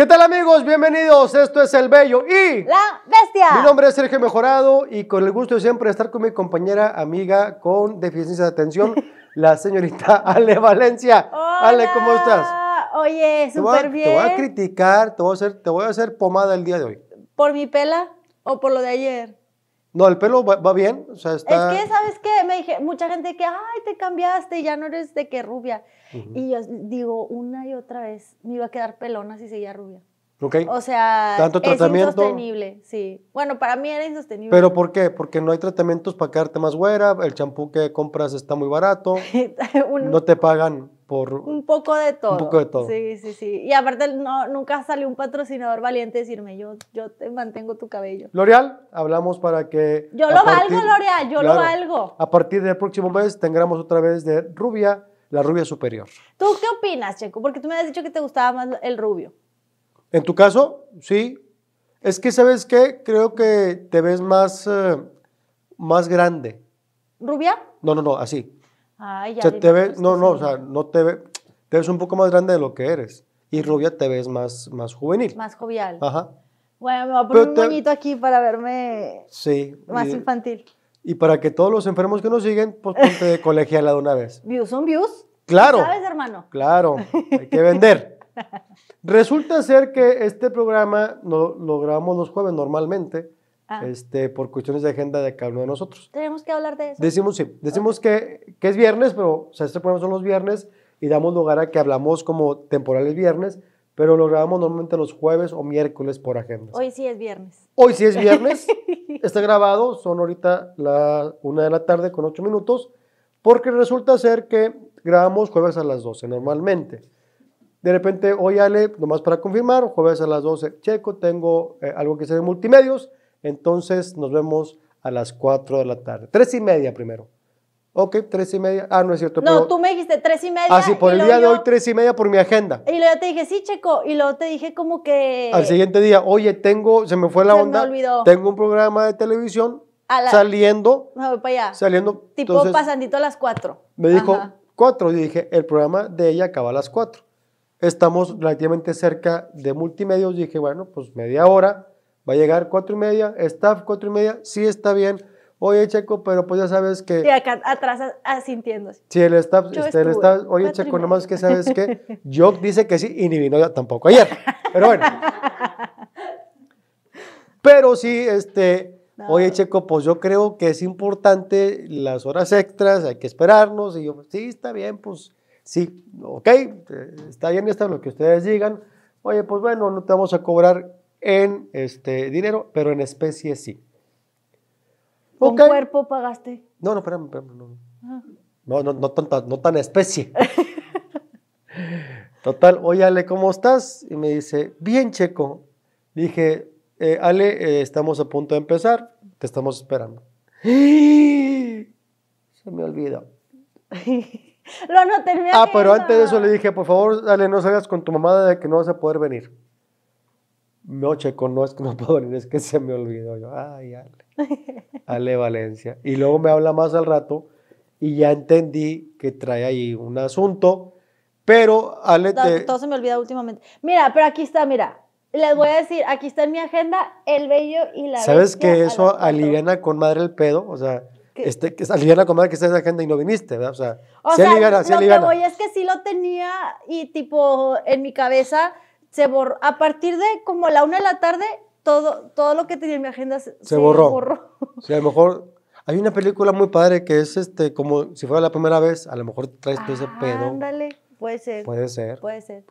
¿Qué tal amigos? Bienvenidos, esto es El Bello y... La Bestia. Mi nombre es Sergio Mejorado y con el gusto de siempre estar con mi compañera, amiga con deficiencia de atención, la señorita Ale Valencia. Ale, ¿cómo estás? Oye, súper bien. Te voy a criticar, te voy a, hacer, te voy a hacer pomada el día de hoy. ¿Por mi pela o por lo de ayer? No, el pelo va, bien, o sea, está... Es que, ¿sabes qué? Me dije, mucha gente que, ay, te cambiaste, ya no eres de que rubia. Y yo digo, una y otra vez, me iba a quedar pelona si seguía rubia. Okay. O sea, ¿Tanto tratamiento? es insostenible, sí. Bueno, para mí era insostenible. ¿Pero por qué? Porque no hay tratamientos para quedarte más güera, el champú que compras está muy barato, no te pagan por... Un poco de todo. Un poco de todo. Sí, sí, sí. Y aparte nunca salió un patrocinador valiente a decirme, yo, yo te mantengo tu cabello. L'Oreal, hablamos para que... Yo lo valgo, L'Oreal, yo lo valgo. A partir del próximo mes tendremos otra vez de rubia la rubia superior. ¿Tú qué opinas, Checo? Porque tú me has dicho que te gustaba más el rubio. En tu caso, sí. Es que, ¿sabes qué? Creo que te ves más, eh, más grande. ¿Rubia? No, no, no, así. Ay, ya. te ves, no, no, o sea, no te, ves, te ves un poco más grande de lo que eres. Y rubia te ves más, más juvenil. Más jovial. Ajá. Bueno, me voy a poner un aquí para verme sí, más infantil. Y para que todos los enfermos que nos siguen, pues ponte de colegiala de una vez. ¿Views son views? Claro. ¿Sabes, hermano? Claro, hay que vender. Resulta ser que este programa lo, grabamos los jueves normalmente, ah. este, por cuestiones de agenda de cada uno de nosotros. Tenemos que hablar de eso. Decimos, sí, decimos que, que, es viernes, pero o sea, este programa son los viernes y damos lugar a que hablamos como temporales viernes pero lo grabamos normalmente los jueves o miércoles por ejemplo Hoy sí es viernes. Hoy sí es viernes. Está grabado, son ahorita la una de la tarde con ocho minutos, porque resulta ser que grabamos jueves a las 12 normalmente. De repente, hoy Ale, nomás para confirmar, jueves a las 12, checo, tengo eh, algo que hacer en multimedios, entonces nos vemos a las 4 de la tarde. Tres y media primero. Ok, tres y media. Ah, no es cierto. No, tú me dijiste tres y media. Ah, por el día de hoy tres y media por mi agenda. Y luego te dije, sí, Checo. Y luego te dije como que... Al siguiente día, oye, tengo, se me fue la se onda. Me olvidó. Tengo un programa de televisión saliendo. No, voy para allá. Saliendo. Tipo pasandito a las cuatro. Me dijo cuatro. Y dije, el programa de ella acaba a las cuatro. Estamos relativamente cerca de multimedios. Dije, bueno, pues media hora. Va a llegar cuatro y media. Staff cuatro y media. Sí está bien oye Checo, pero pues ya sabes que... Sí, acá atrás asintiendo. Sí, el está... oye Checo, nomás que sabes que Jock dice que sí y ni vino tampoco ayer, pero bueno. pero sí, este... Oye, Checo, pues yo creo que es importante las horas extras, hay que esperarnos. Y yo, sí, está bien, pues sí, ok, está bien, está lo que ustedes digan. Oye, pues bueno, no te vamos a cobrar en este dinero, pero en especie sí. ¿Con cuerpo pagaste? No, no, espérame, espérame. No, ah. no, no, tan especie. Total, oye Ale, ¿cómo estás? Y me dice, bien Checo. dije, eh, Ale, eh, estamos a punto de empezar, te estamos esperando. ¡Ah! Se me olvidó. Lo no terminé. Ah, pero antes de eso le dije, por favor, Ale, no salgas con tu mamada de que no vas a poder venir. No, Checo, no es que no puedo venir, es que se me olvidó. Yo, ay, Ale. Ale Valencia. Y luego me habla más al rato y ya entendí que trae ahí un asunto, pero Ale... Todo, se me olvida últimamente. Mira, pero aquí está, mira. Les voy a decir, aquí está en mi agenda el bello y la ¿Sabes que eso aliviana con madre el pedo? O sea, este, que aliviana con madre que está en la agenda y no viniste, ¿verdad? O sea, lo que voy es que sí lo tenía y tipo en mi cabeza se borró. A partir de como la una de la tarde todo, todo lo que tenía en mi agenda se, borró. Sí, a lo mejor hay una película muy padre que es este, como si fuera la primera vez, a lo mejor traes todo ese pedo. Ah, Puede ser. Puede ser. Puede ser.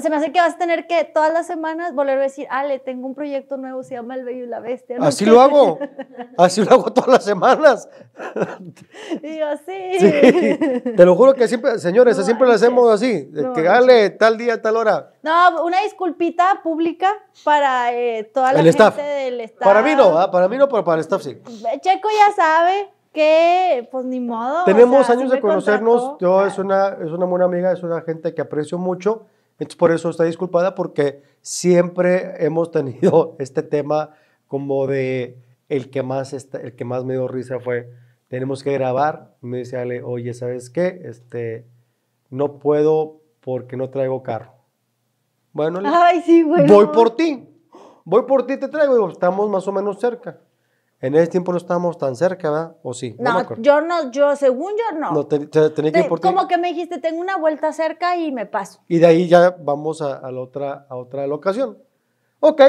Se me hace que vas a tener que todas las semanas volver a decir, Ale, tengo un proyecto nuevo, se llama El Bello y la Bestia. Así lo hago. Así lo hago todas las semanas. Digo, sí. Te lo juro que siempre, señores, siempre lo hacemos así. que Ale, tal día, tal hora. No, una disculpita pública para eh, toda la gente del staff. Para mí no, ah, para mí no, pero para el staff sí. Checo ya sabe, qué? pues ni modo. Tenemos años de conocernos, yo es, una, es una buena amiga, es una gente que aprecio mucho, entonces por eso está disculpada porque siempre hemos tenido este tema como de el que más, el que más me dio risa fue, tenemos que grabar, me dice Ale, oye, ¿sabes qué? Este, no puedo porque no traigo carro. Bueno, Ay, bueno. voy por ti, voy por ti, te traigo, estamos más o menos cerca. En ese tiempo no estábamos tan cerca, ¿verdad? ¿O sí? No, no yo no, yo según yo no. No, que Como que me dijiste, tengo una vuelta cerca y me paso. Y de ahí ya vamos a, la otra, a otra locación. Ok,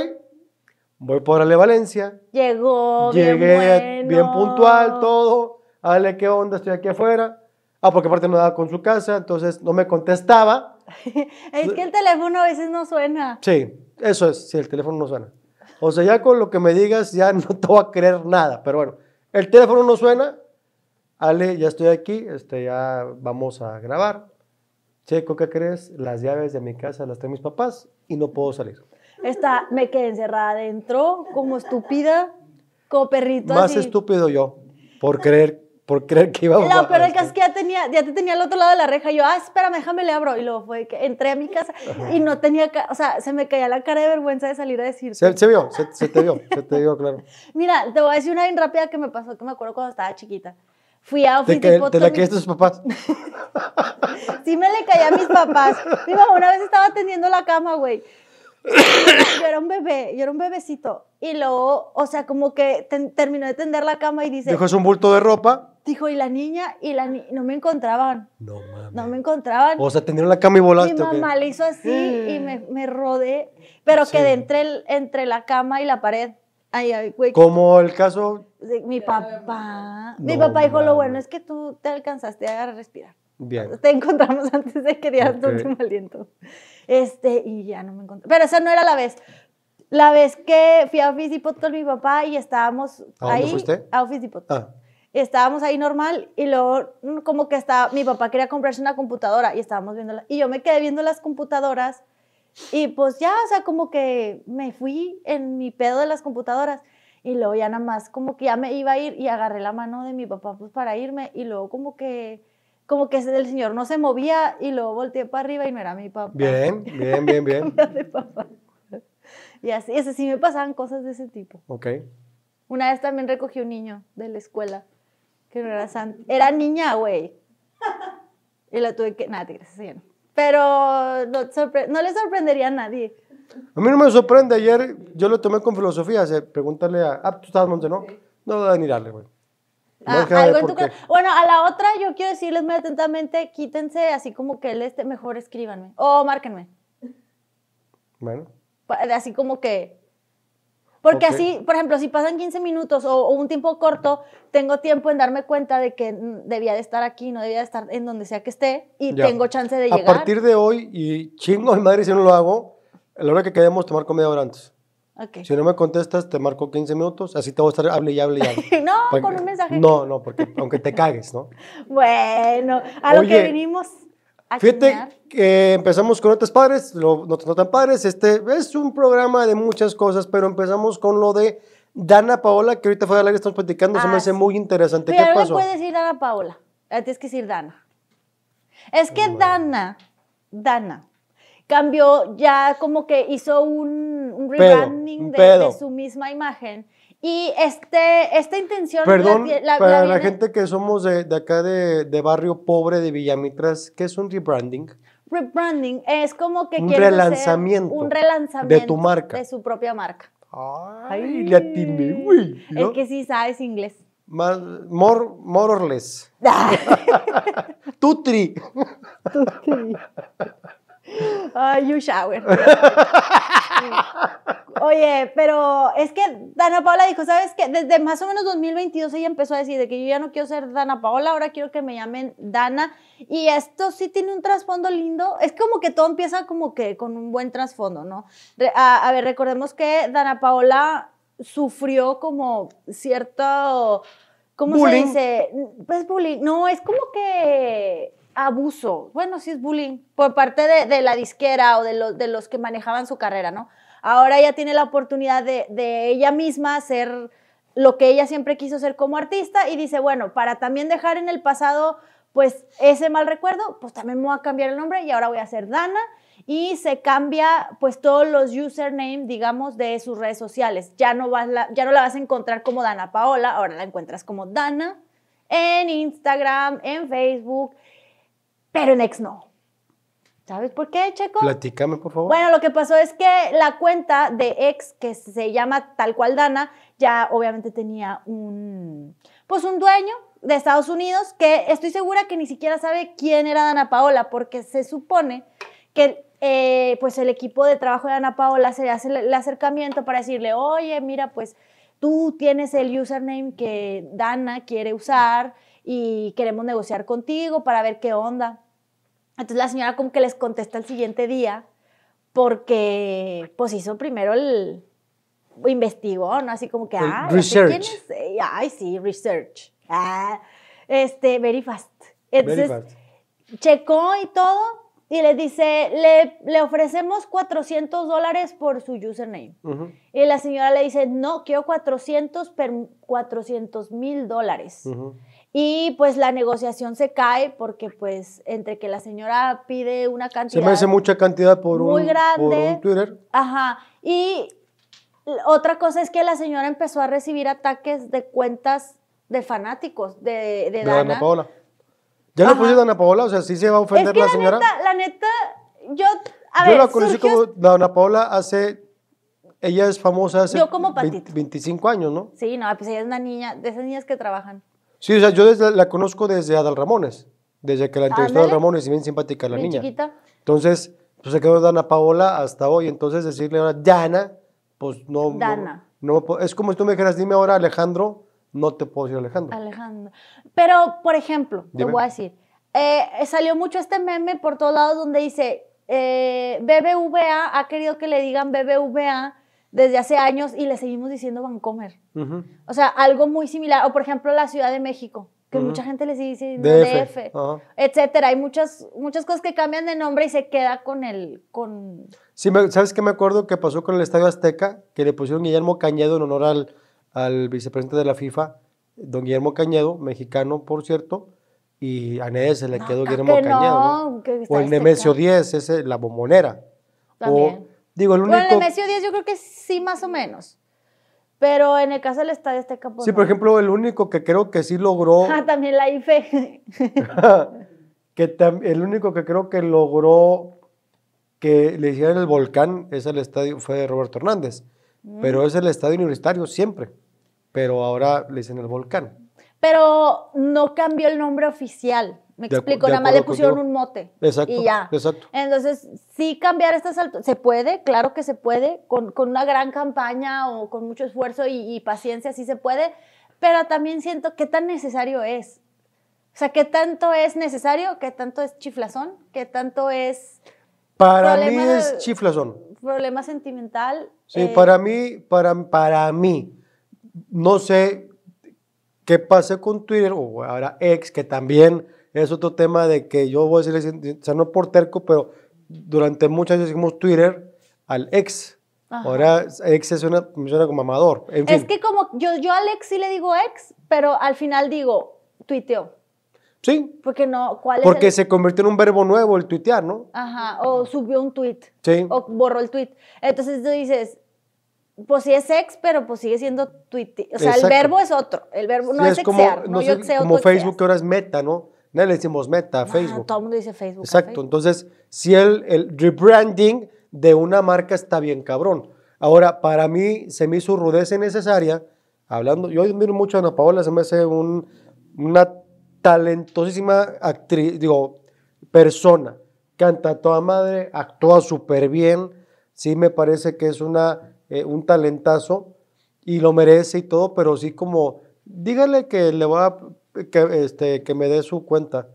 voy por Ale Valencia. Llegó, Llegué bien, puntual, todo. Ale, ¿qué onda? Estoy aquí afuera. Ah, porque aparte no daba con su casa, entonces no me contestaba. es que el teléfono a veces no suena. Sí, eso es, si el teléfono no suena. O sea, ya con lo que me digas ya no te voy a creer nada. Pero bueno, el teléfono no suena. Ale, ya estoy aquí, este, ya vamos a grabar. Checo, ¿qué crees? Las llaves de mi casa las traen mis papás y no puedo salir. Está, me quedé encerrada adentro, como estúpida, como perrito. Más estúpido yo, por creer por creer que íbamos no, pero el caso es que ya, tenía, ya te tenía al otro lado de la reja. yo, ah, espérame, déjame le abro. Y luego fue que entré a mi casa y no tenía... O sea, se me caía la cara de vergüenza de salir a decir... Se, vio, se, te vio, se te vio, claro. Mira, te voy a decir una bien rápida que me pasó, que me acuerdo cuando estaba chiquita. Fui a... Fui ¿Te, te la caíste a tus papás? sí me le caía a mis papás. Mi una vez estaba tendiendo la cama, güey. yo era un bebé, yo era un bebecito. Y luego, o sea, como que terminó de tender la cama y dice... Dijo, es un bulto de ropa Dijo, y la niña, y la ni no me encontraban. No mames. No me encontraban. O sea, tendieron la cama y volaste. Mi mamá le hizo así y me, me, rodé, pero que quedé entre, el, entre la cama y la pared. Ay, ay, güey. Como el caso. mi papá. mi papá dijo: Lo bueno es que tú te alcanzaste a respirar. Bien. Te encontramos antes de que dieras tu aliento. Este, y ya no me encontré. Pero esa no era la vez. La vez que fui a Office Depot con mi papá y estábamos ahí. A Office Depot. Ah estábamos ahí normal y luego mm, como que estaba, mi papá quería comprarse una computadora y estábamos viéndola y yo me quedé viendo las computadoras y pues ya, o sea, como que me fui en mi pedo de las computadoras y luego ya nada más como que ya me iba a ir y agarré la mano de mi papá pues para irme y luego como que como que el señor no se movía y luego volteé para arriba y no era mi papá. Bien, bien, bien, bien. Y así, ese me pasaban cosas de ese tipo. Ok. Una vez también recogí un niño de la escuela que no era santa. Era niña, güey. Y la tuve que. Nada, gracias, Pero no, le sorprendería a nadie. A mí no me sorprende. Ayer yo lo tomé con filosofía. Se, pregúntale a. Ah, tú estabas monte, ¿no? No voy a güey. Ah, algo en tu... Bueno, a la otra yo quiero decirles muy atentamente, quítense así como que él este, mejor escríbanme o márquenme. Bueno. Así como que porque así, por ejemplo, si pasan 15 minutos o, un tiempo corto, tengo tiempo en darme cuenta de que mm, debía de estar aquí, no debía de estar en donde sea que esté y tengo chance de llegar. A partir de hoy, y chingo mi madre si no lo hago, a la hora que quedemos te marco media hora antes. Si no me contestas, te marco 15 minutos, así te voy a estar hable y hable y hable. no, con un mensaje. No, no, porque aunque te cagues, ¿no? bueno, a lo que vinimos. Fíjate que empezamos con otros padres, no, tan padres. Este es un programa de muchas cosas, pero empezamos con lo de Dana Paola, que ahorita fue a la que estamos platicando, se me ah, hace muy interesante. ¿Qué pasó? puedes decir Dana Paola, tienes que decir Dana. Es que Dana, Dana, cambió, ya como que hizo un, rebranding de, su misma imagen y este, esta intención... la, para la, gente que somos de, acá de, barrio pobre de Villamitras, ¿qué es un rebranding? Rebranding es como que... Un relanzamiento. Un relanzamiento. De tu marca. De su propia marca. Ay, le atiné, güey. Es que sí sabes inglés. Más, more, more or less. Tutri. Tutri. Ay, you shower. Oye, pero es que Dana Paola dijo, ¿sabes qué? Desde más o menos 2022 ella empezó a decir de que yo ya no quiero ser Dana Paola, ahora quiero que me llamen Dana. Y esto sí tiene un trasfondo lindo. Es como que todo empieza como que con un buen trasfondo, ¿no? A, ver, recordemos que Dana Paola sufrió como cierto... ¿Cómo se dice? Pues bullying. No, es como que abuso, bueno, si es bullying, por parte de, la disquera o de, de, los que manejaban su carrera, ¿no? Ahora ella tiene la oportunidad de, ella misma ser lo que ella siempre quiso ser como artista y dice, bueno, para también dejar en el pasado pues ese mal recuerdo, pues también me voy a cambiar el nombre y ahora voy a ser Dana y se cambia pues todos los usernames digamos, de sus redes sociales. Ya no, ya no la vas a encontrar como Dana Paola, ahora la encuentras como Dana en Instagram, en Facebook, pero en ex no. ¿Sabes por qué, Checo? Platícame, por favor. Bueno, lo que pasó es que la cuenta de ex, que se llama tal cual Dana, ya obviamente tenía un, pues un dueño de Estados Unidos que estoy segura que ni siquiera sabe quién era Dana Paola, porque se supone que eh, pues el equipo de trabajo de Dana Paola se hace el acercamiento para decirle, oye, mira, pues tú tienes el username que Dana quiere usar, y queremos negociar contigo para ver qué onda. Entonces la señora como que les contesta el siguiente día porque pues hizo primero el investigó, ¿no? Así como que, ah, research. Eh, ay, sí, research. Ah, este, very fast. Entonces, very fast. checó y todo y les dice, le, le ofrecemos 400 dólares por su username. Y la señora le dice, no, quiero 400, pero 400 mil dólares. Y pues la negociación se cae porque pues entre que la señora pide una cantidad... Se me hace mucha cantidad por, muy un, grande, por un Twitter. Ajá. Y otra cosa es que la señora empezó a recibir ataques de cuentas de fanáticos de, de, Ana Paola. Ya no puse Dana Paola, o sea, sí se va a ofender la, señora. la neta, yo... A yo la conocí como Ana Paola hace ella es famosa hace yo como 25 años, ¿no? Sí, no, pues ella es una niña, de esas niñas que trabajan. Sí, o sea, yo la conozco desde Adal Ramones, desde que la entrevistó Adal Ramones y bien simpática la niña. Entonces, pues se quedó Dana Paola hasta hoy, entonces decirle ahora Dana, pues no. Dana. No, es como si tú me dijeras, dime ahora Alejandro, no te puedo decir Alejandro. Alejandro. Pero, por ejemplo, te voy a decir, eh, salió mucho este meme por todos lados donde dice, eh, BBVA ha querido que le digan BBVA desde hace años y le seguimos diciendo Vancomer. O sea, algo muy similar. O por ejemplo, la Ciudad de México, que mucha gente les dice DF, DF etcétera. Hay muchas, muchas cosas que cambian de nombre y se queda con el. Con... Sí, ¿sabes qué me acuerdo que pasó con el Estadio Azteca? Que le pusieron Guillermo Cañedo en honor al, al vicepresidente de la FIFA, don Guillermo Cañedo, mexicano, por cierto. Y a se le quedó ah, Guillermo Cañedo. o el Nemesio 10, este ese, la bombonera. Digo, el único... Bueno, en el Nemesio 10 yo creo que sí, más o menos. Pero en el caso del Estadio este pues campo sí, por ejemplo, el único que creo que sí logró... Ah, también la IFE. que el único que creo que logró que le hicieran el volcán es el estadio, fue Roberto Hernández. Mm. Pero es el estadio universitario siempre. Pero ahora le dicen el volcán. Pero no cambió el nombre oficial. Me explico, nada más le pusieron un mote. Exacto. Y ya. Exacto. Entonces, sí cambiar estas alturas. Se puede, claro que se puede, con, con, una gran campaña o con mucho esfuerzo y, paciencia, sí se puede, pero también siento qué tan necesario es. O sea, qué tanto es necesario, qué tanto es chiflazón, qué tanto es... Para mí es chiflazón. Problema sentimental. Sí, eh, para mí, para, para mí, no sé qué pase con Twitter o ahora ex, que también es otro tema de que yo voy a decirle, o sea, no por terco, pero durante muchos años hicimos Twitter al ex. Ahora ex es una, me suena como amador. es que como yo, yo al ex sí le digo ex, pero al final digo tuiteo. Sí. Porque no, ¿cuál Porque es se convirtió en un verbo nuevo el tuitear, ¿no? Ajá, o subió un tweet. Sí. O borró el tweet. Entonces tú dices, pues sí es ex, pero pues sigue siendo tuite. O sea, el verbo es otro. El verbo no es, como, no, Como Facebook ahora es meta, ¿no? le decimos Meta, ah, Facebook. Todo el mundo dice Facebook. Exacto. Entonces, si el, el rebranding de una marca está bien cabrón. Ahora, para mí se me hizo rudeza innecesaria, hablando, yo admiro mucho a Ana Paola, se me hace un, una talentosísima actriz, digo, persona, canta a toda madre, actúa súper bien, sí me parece que es una, eh, un talentazo y lo merece y todo, pero sí como, dígale que le va a que, este, que me dé su cuenta.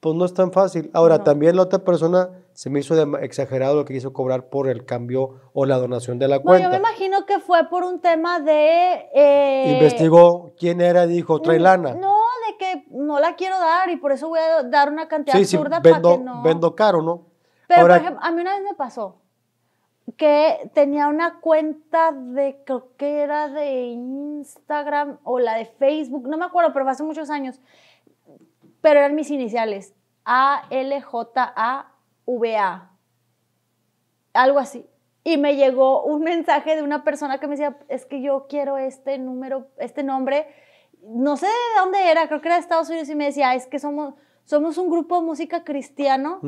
Pues no es tan fácil. Ahora, también la otra persona se me hizo exagerado lo que quiso cobrar por el cambio o la donación de la cuenta. Yo me imagino que fue por un tema de... Eh, Investigó quién era, dijo, trae mm, lana. No, de que no la quiero dar y por eso voy a dar una cantidad absurda para que no... vendo caro, ¿no? Pero, por ejemplo, a mí una vez me pasó que tenía una cuenta de, creo que era de Instagram o la de Facebook, no me acuerdo, pero hace muchos años, pero eran mis iniciales, A-L-J-A-V-A, algo así. Y me llegó un mensaje de una persona que me decía, es que yo quiero este número, este nombre, no sé de dónde era, creo que era de Estados Unidos, y me decía, es que somos, somos un grupo de música cristiano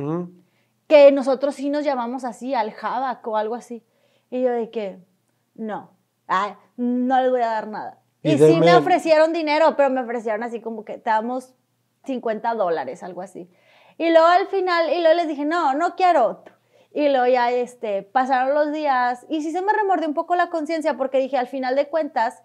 que nosotros sí nos llamamos así, al jabaco o algo así. Y yo dije, que, no, no le voy a dar nada. Y, sí me ofrecieron dinero, pero me ofrecieron así como que te damos 50 dólares, algo así. Y luego al final, y luego les dije, no, no quiero. Y luego ya este, pasaron los días y sí se me remordió un poco la conciencia porque dije, al final de cuentas,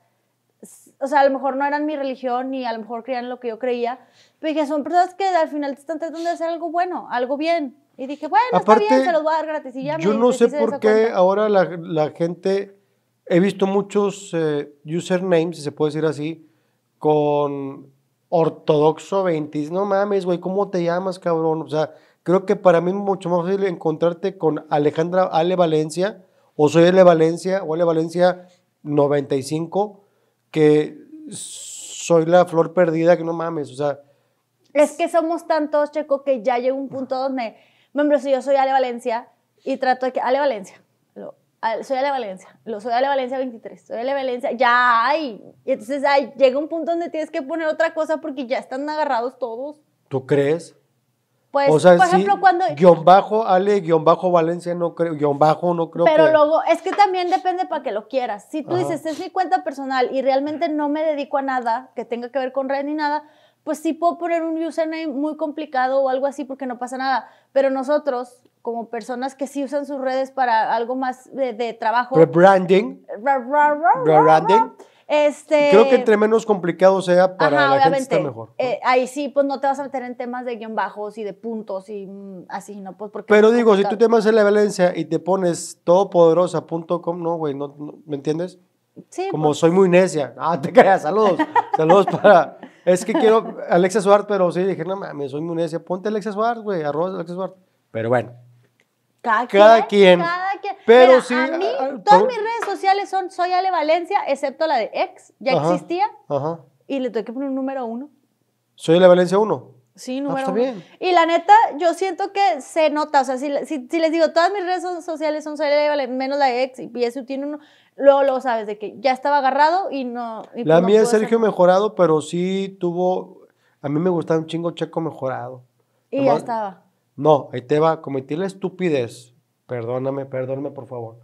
o sea, a lo mejor no eran mi religión ni a lo mejor creían lo que yo creía, pero dije, son personas que al final te están tratando de hacer algo bueno, algo bien. Y dije, bueno, está bien, se los voy a dar gratis. Y ya yo no sé por qué ahora la, gente, he visto muchos eh, usernames, si se puede decir así, con ortodoxo 20. No mames, güey, ¿cómo te llamas, cabrón? O sea, creo que para mí es mucho más fácil encontrarte con Alejandra Ale Valencia, o soy Ale Valencia, o Ale Valencia 95, que soy la flor perdida, que no mames, o sea. Es que somos tantos, Checo, que ya llega un punto donde por si yo soy Ale Valencia y trato de que Ale Valencia, soy Ale Valencia, lo, soy Ale Valencia 23, soy Ale Valencia, ya hay. Y entonces ay, llega un punto donde tienes que poner otra cosa porque ya están agarrados todos. ¿Tú crees? Pues, por ejemplo, cuando... Guión bajo, Ale, guión bajo, Valencia, no creo, guión bajo, no creo Pero luego, es que también depende para que lo quieras. Si tú dices, es mi cuenta personal y realmente no me dedico a nada que tenga que ver con red ni nada, pues sí puedo poner un username muy complicado o algo así porque no pasa nada. Pero nosotros, como personas que sí usan sus redes para algo más de, de trabajo. Rebranding. Rebranding. Este, Creo que entre menos complicado sea para la gente está mejor. Eh, ahí sí, pues no te vas a meter en temas de guión bajos y de puntos y mm, así, ¿no? Pues porque Pero digo, si tú te vas a la Valencia y te pones todopoderosa.com, no, güey, no, ¿me entiendes? Sí. Como pues. soy muy necia. Ah, te creas, saludos. saludos para es que quiero Alexa Suárez, pero sí, dije, no me soy muy Ponte Alexa Suárez, güey, arroba Alexa Suárez. Pero bueno. Cada, quien, Cada quien. Pero sí. A mí, ah, ah, todas mis redes sociales son Soy Ale Valencia, excepto la de ex, ya existía. Ajá. Y le tuve que poner un número uno. ¿Soy Ale Valencia uno? Sí, ah, pues número uno. Bien. Y la neta, yo siento que se nota. O sea, si, les digo, todas mis redes sociales son Soy Ale Valencia, menos la de ex, y eso tiene uno luego, lo sabes de que ya estaba agarrado y no... la pues, mía es Sergio Mejorado, pero sí tuvo... A mí me gustaba un chingo Checo Mejorado. Y ya estaba. No, ahí te va, a cometer la estupidez. Perdóname, perdóname, por favor.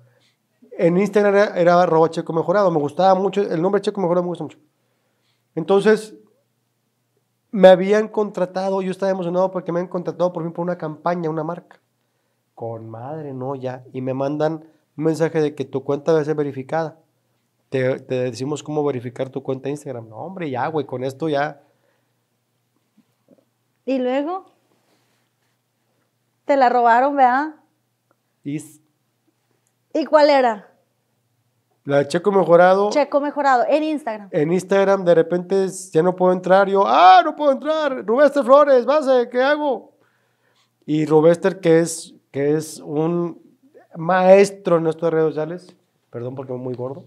En Instagram era, Robo Checo Mejorado, me gustaba mucho, el nombre Checo Mejorado me gusta mucho. Entonces, me habían contratado, yo estaba emocionado porque me han contratado por mí por una campaña, una marca. Con madre, no, ya. Y me mandan un mensaje de que tu cuenta debe ser verificada. Te, decimos cómo verificar tu cuenta de Instagram. No, hombre, ya, güey, con esto ya. Y luego. Te la robaron, ¿verdad? ¿Y, ¿Y cuál era? La de Checo Mejorado. Checo Mejorado, en Instagram. En Instagram, de repente ya no puedo entrar. Yo, ah, no puedo entrar. Rubester Flores, base, ¿qué hago? Y Rubester, que es, que es un maestro en nuestras redes sociales. Perdón porque voy muy gordo.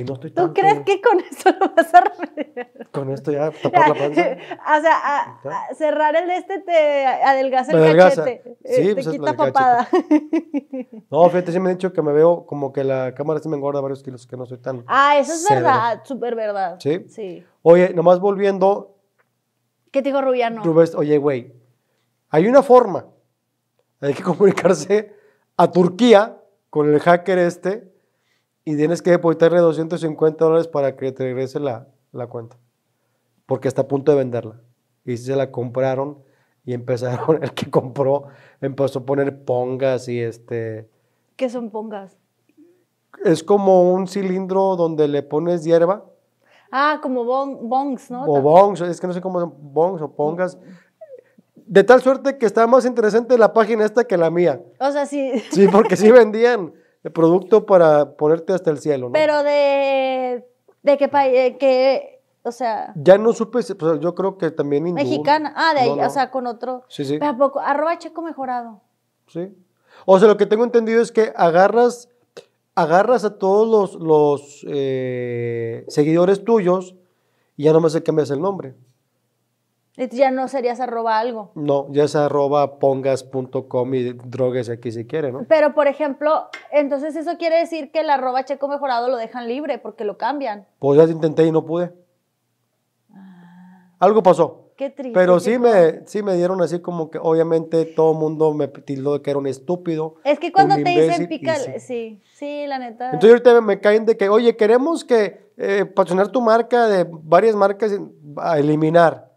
Y no estoy ¿Tú crees que con esto lo vas a remediar? Con esto ya tapar la panza. o sea, cerrar el este te adelgaza el cachete. Sí, eh, pues te quita papada. no, fíjate, sí me han dicho que me veo como que la cámara sí me engorda varios kilos, que no soy tan. Ah, eso es verdad, súper verdad. ¿Sí? Sí. Oye, nomás volviendo. ¿Qué te digo, Rubiano? ves, oye, güey, hay una forma. Hay que comunicarse a Turquía con el hacker este y tienes que depositarle 250 dólares para que te regrese la, cuenta. Porque está a punto de venderla. Y se la compraron y empezaron, el que compró empezó a poner pongas y este... ¿Qué son pongas? Es como un cilindro donde le pones hierba. Ah, como bon, bongs, ¿no? O bongs, es que no sé cómo son bongs o pongas. De tal suerte que estaba más interesante la página esta que la mía. O sea, sí. Sí, porque sí vendían el producto para ponerte hasta el cielo, ¿no? Pero de. ¿De qué país? Eh, que o sea. Ya no supe, pues, yo creo que también Mexicana. Ah, de ahí, o sea, con otro. Sí, sí. ¿A poco? Arroba checo mejorado. Sí. O sea, lo que tengo entendido es que agarras, agarras a todos los, los eh, seguidores tuyos y ya nomás me cambias el nombre. Ya no serías arroba algo. No, ya es arroba pongas.com y drogues aquí si quiere, ¿no? Pero, por ejemplo, entonces eso quiere decir que el arroba checo mejorado lo dejan libre porque lo cambian. Pues ya intenté y no pude. Ah. Algo pasó. Qué triste. Pero sí me, sí me dieron así como que obviamente todo el mundo me tildó de que era un estúpido. Es que cuando te dicen pica, sí. sí. la neta. Entonces ahorita me caen de que, oye, queremos que eh, patrocinar tu marca de varias marcas a eliminar.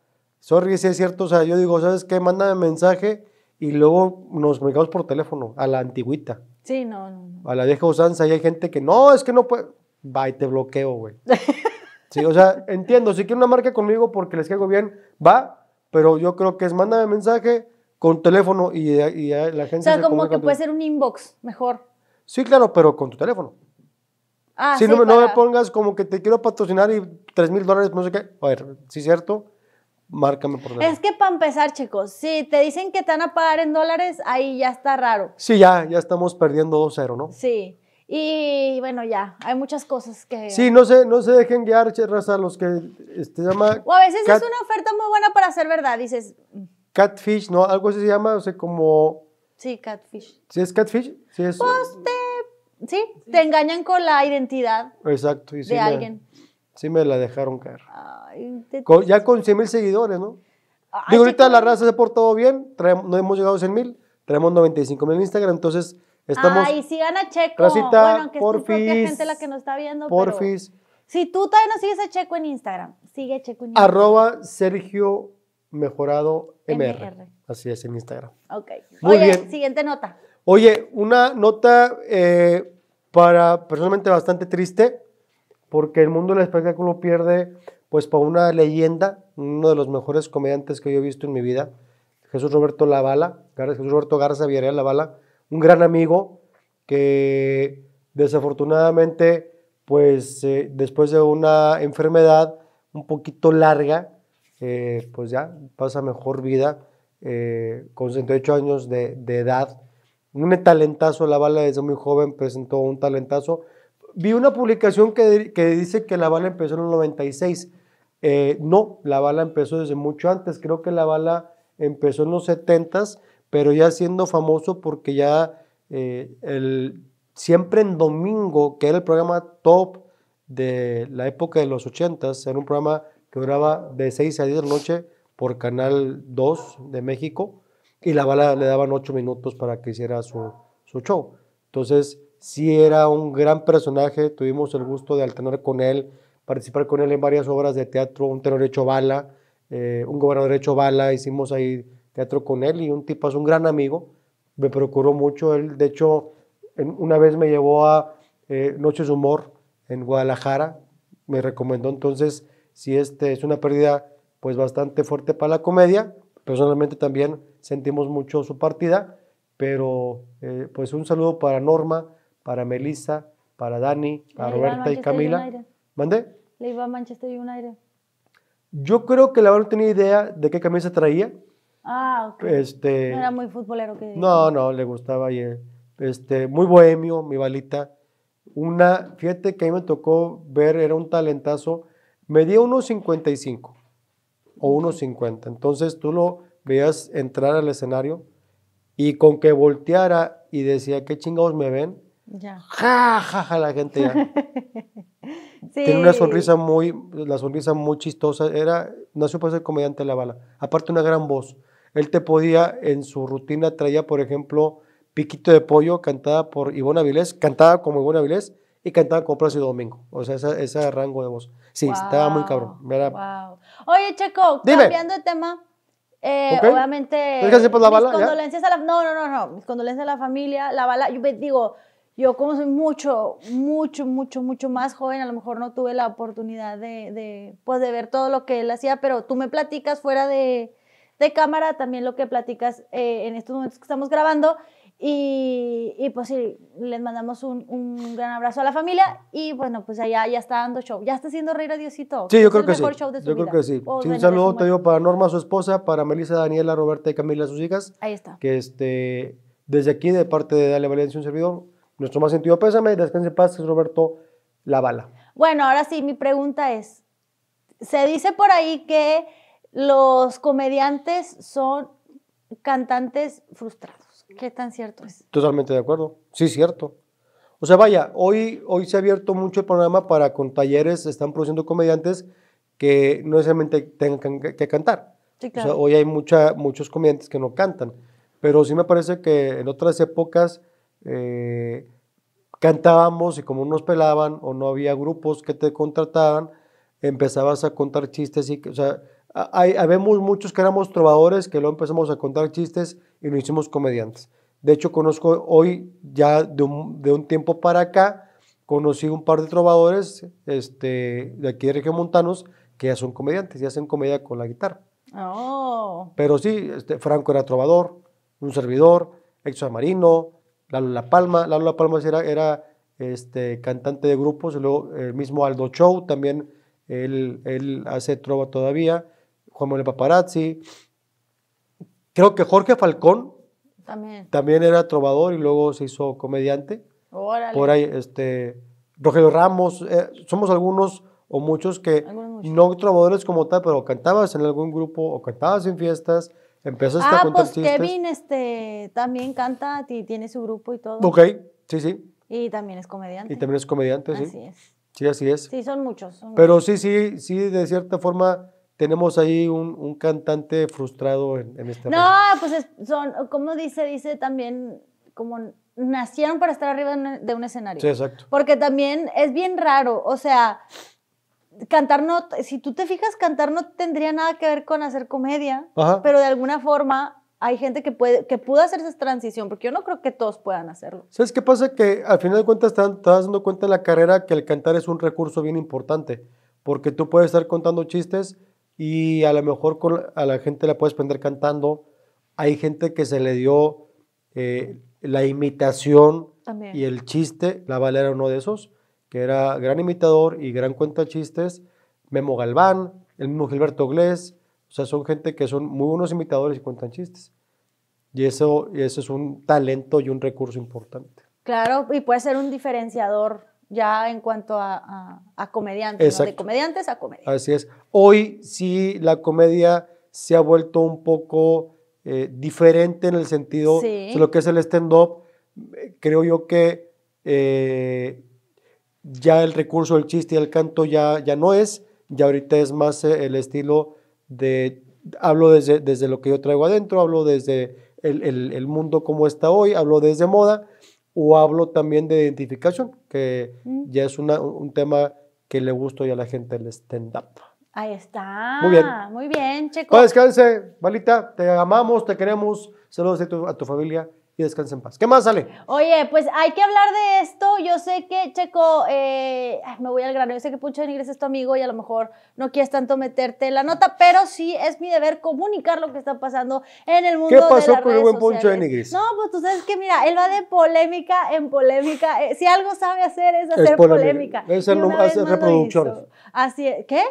Sorry si es cierto, o sea, yo digo, ¿sabes qué? Mándame mensaje y luego nos comunicamos por teléfono, a la antigüita. Sí, no, no, A la vieja usanza y hay gente que, no, es que no puede. Va y te bloqueo, güey. sí, o sea, entiendo, si quieren una marca conmigo porque les caigo bien, va, pero yo creo que es mándame mensaje con teléfono y, y la gente... O sea, como que puede ser un inbox, mejor. Sí, claro, pero con tu teléfono. Ah, si sí, no, no, me pongas como que te quiero patrocinar y 3 mil dólares, no sé qué. A ver, sí es cierto, márcame por Es que para empezar, chicos, si te dicen que te van a pagar en dólares, ahí ya está raro. Sí, ya, ya estamos perdiendo 2-0, ¿no? Sí. Y bueno, ya, hay muchas cosas que... Sí, no se, no se dejen guiar, che, a los que este, llama... O a veces es una oferta muy buena para hacer verdad, dices... Mm". Catfish, ¿no? Algo así se llama, o sea, como... Sí, catfish. ¿Sí es catfish? Sí, es... Pues te... Sí, te engañan con la identidad Exacto, sí de alguien. Sí me la dejaron caer. ya con 100 mil seguidores, ¿no? Ah, Digo, ahorita la raza se ha portado bien, no hemos llegado a 100 mil, traemos 95 mil en Instagram, entonces estamos... Ay, sigan a Checo. bueno, porfis, gente Porfis. Si tú todavía no sigues a Checo en Instagram, sigue Checo en Instagram. Arroba Sergio Mejorado MR. Así es, en Instagram. Ok. Muy Oye, siguiente nota. Oye, una nota eh, para personalmente bastante triste porque el mundo del espectáculo pierde pues por una leyenda, uno de los mejores comediantes que yo he visto en mi vida, Jesús Roberto Lavala, Jesús Roberto Garza Villarreal Lavala, un gran amigo que desafortunadamente pues eh, después de una enfermedad un poquito larga, eh, pues ya pasa mejor vida eh, con 68 años de, de edad. Un talentazo, Lavala desde muy joven presentó un talentazo vi una publicación que, dice que la bala empezó en el 96. Eh, no, la bala empezó desde mucho antes. Creo que la bala empezó en los 70s, pero ya siendo famoso porque ya eh, el, siempre en domingo, que era el programa top de la época de los 80s, era un programa que duraba de 6 a 10 de noche por Canal 2 de México, y la bala le daban 8 minutos para que hiciera su, su show. Entonces, sí era un gran personaje, tuvimos el gusto de alternar con él, participar con él en varias obras de teatro, un tenor hecho bala, eh, un gobernador hecho bala, hicimos ahí teatro con él y un tipo es un gran amigo, me procuró mucho, él de hecho una vez me llevó a eh, Noches Humor en Guadalajara, me recomendó entonces si este es una pérdida pues bastante fuerte para la comedia, personalmente también sentimos mucho su partida, pero eh, pues un saludo para Norma, para Melissa, para Dani, para Roberta y Camila. ¿Mandé? Le iba a Manchester United. Yo creo que la verdad no tenía idea de qué camisa traía. Ah, ok. Este, no era muy futbolero que... No, no, le gustaba. Y, este, muy bohemio, mi balita. Una, fíjate que a mí me tocó ver, era un talentazo. Medía 1.55 o 1.50. Entonces tú lo veías entrar al escenario y con que volteara y decía, ¿qué chingados me ven? Ya. Ja, ja, ja, la gente ya. Tiene una sonrisa muy, la sonrisa muy chistosa. Era, nació para ser comediante de la bala. Aparte, una gran voz. Él te podía, en su rutina, traía, por ejemplo, Piquito de Pollo, cantada por Ivona Avilés Cantada como Ivona Avilés y cantaba como Plácido Domingo. O sea, ese, rango de voz. Sí, estaba muy cabrón. Wow. Oye, Checo, cambiando de tema. Eh, Obviamente, la condolencias a la, no, no, no, no, mis condolencias a la familia, la bala, yo digo, yo como soy mucho, mucho, mucho, mucho más joven, a lo mejor no tuve la oportunidad de, pues de ver todo lo que él hacía, pero tú me platicas fuera de, cámara también lo que platicas eh, en estos momentos que estamos grabando. Y, pues sí, les mandamos un, gran abrazo a la familia y bueno, pues allá ya está dando show, ya está haciendo reír a Diosito. Sí, yo creo, que, sí. Yo creo que sí. Yo un saludo te digo para Norma, su esposa, para Melissa, Daniela, Roberta y Camila, sus hijas. Ahí está. Que este, desde aquí, de parte de Dale Valencia, un servidor, nuestro más sentido pésame, descanse en paz, es Roberto Bala. Bueno, ahora sí, mi pregunta es, se dice por ahí que los comediantes son cantantes frustrados. ¿Qué tan cierto es? Totalmente de acuerdo. Sí, cierto. O sea, vaya, hoy, hoy se ha abierto mucho el programa para con talleres, están produciendo comediantes que no necesariamente tengan que, cantar. Sí, claro. o sea, hoy hay mucha, muchos comediantes que no cantan, pero sí me parece que en otras épocas eh, cantábamos y como nos pelaban o no había grupos que te contrataban, empezabas a contar chistes y, o hay, muchos que éramos trovadores que luego empezamos a contar chistes y nos hicimos comediantes. De hecho, conozco hoy, ya de un, tiempo para acá, conocí un par de trovadores este, de aquí de Región Montanos que ya son comediantes, y hacen comedia con la guitarra. Oh. Pero sí, este, Franco era trovador, un servidor, ex Marino, Lalo La Palma. Lalo La Palma era, este, cantante de grupos, luego el mismo Aldo Show también, él, hace trova todavía, Juan Manuel Paparazzi. Creo que Jorge Falcón también. era trovador y luego se hizo comediante. Por ahí, este, Rogelio Ramos, eh, somos algunos o muchos que, no trovadores como tal, pero cantabas en algún grupo o cantabas en fiestas Empezaste ah, a contar pues Kevin este, también canta y tiene su grupo y todo. Ok, sí, sí. Y también es comediante. Y también es comediante, sí. Así es. Sí, así es. Sí, son muchos. Pero sí, sí, sí, de cierta forma tenemos ahí un, cantante frustrado en, en este No, pues son, como dice, dice también, como nacieron para estar arriba de un escenario. Sí, exacto. Porque también es bien raro, o sea, cantar no, si tú te fijas, cantar no tendría nada que ver con hacer comedia, pero de alguna forma hay gente que, puede, que pudo hacer esa transición, porque yo no creo que todos puedan hacerlo. ¿Sabes qué pasa? Que al final de cuentas te estás dando cuenta en la carrera que el cantar es un recurso bien importante, porque tú puedes estar contando chistes y a lo mejor a la gente la puedes prender cantando. Hay gente que se le dio eh, la imitación y el chiste, la valera uno de esos era gran imitador y gran cuenta chistes, Memo Galván, el mismo Gilberto Glés, o sea, son gente que son muy buenos imitadores y cuentan chistes. Y eso, eso es un talento y un recurso importante. Claro, y puede ser un diferenciador ya en cuanto a, comediantes, de comediantes a comediantes. Así es. Hoy sí la comedia se ha vuelto un poco eh, diferente en el sentido de lo que es el stand-up. Creo yo que eh, ya el recurso del chiste y el canto ya, ya no es, ya ahorita es más eh, el estilo de, hablo desde, desde lo que yo traigo adentro, hablo desde el, mundo como está hoy, hablo desde moda o hablo también de identificación, que mm. ya es un tema que le gusta ya a la gente el stand-up. Ahí está. Muy bien. Muy bien, Checo. Descansa, descanse, Valita. Te amamos, te queremos. Saludos a tu, a tu familia y descansa en paz. ¿Qué más sale? Oye, pues hay que hablar de esto. Yo sé que, Checo, eh, me voy al grano. Yo sé que Pucho de Nigris es tu amigo y a lo mejor no quieres tanto meterte en la nota, pero sí es mi deber comunicar lo que está pasando en el mundo de ¿Qué pasó con el buen Pucho de Nigris? No, pues tú sabes que, mira, él va de polémica en polémica. Eh, si algo sabe hacer es hacer polémica. Es el Así es. ¿Qué?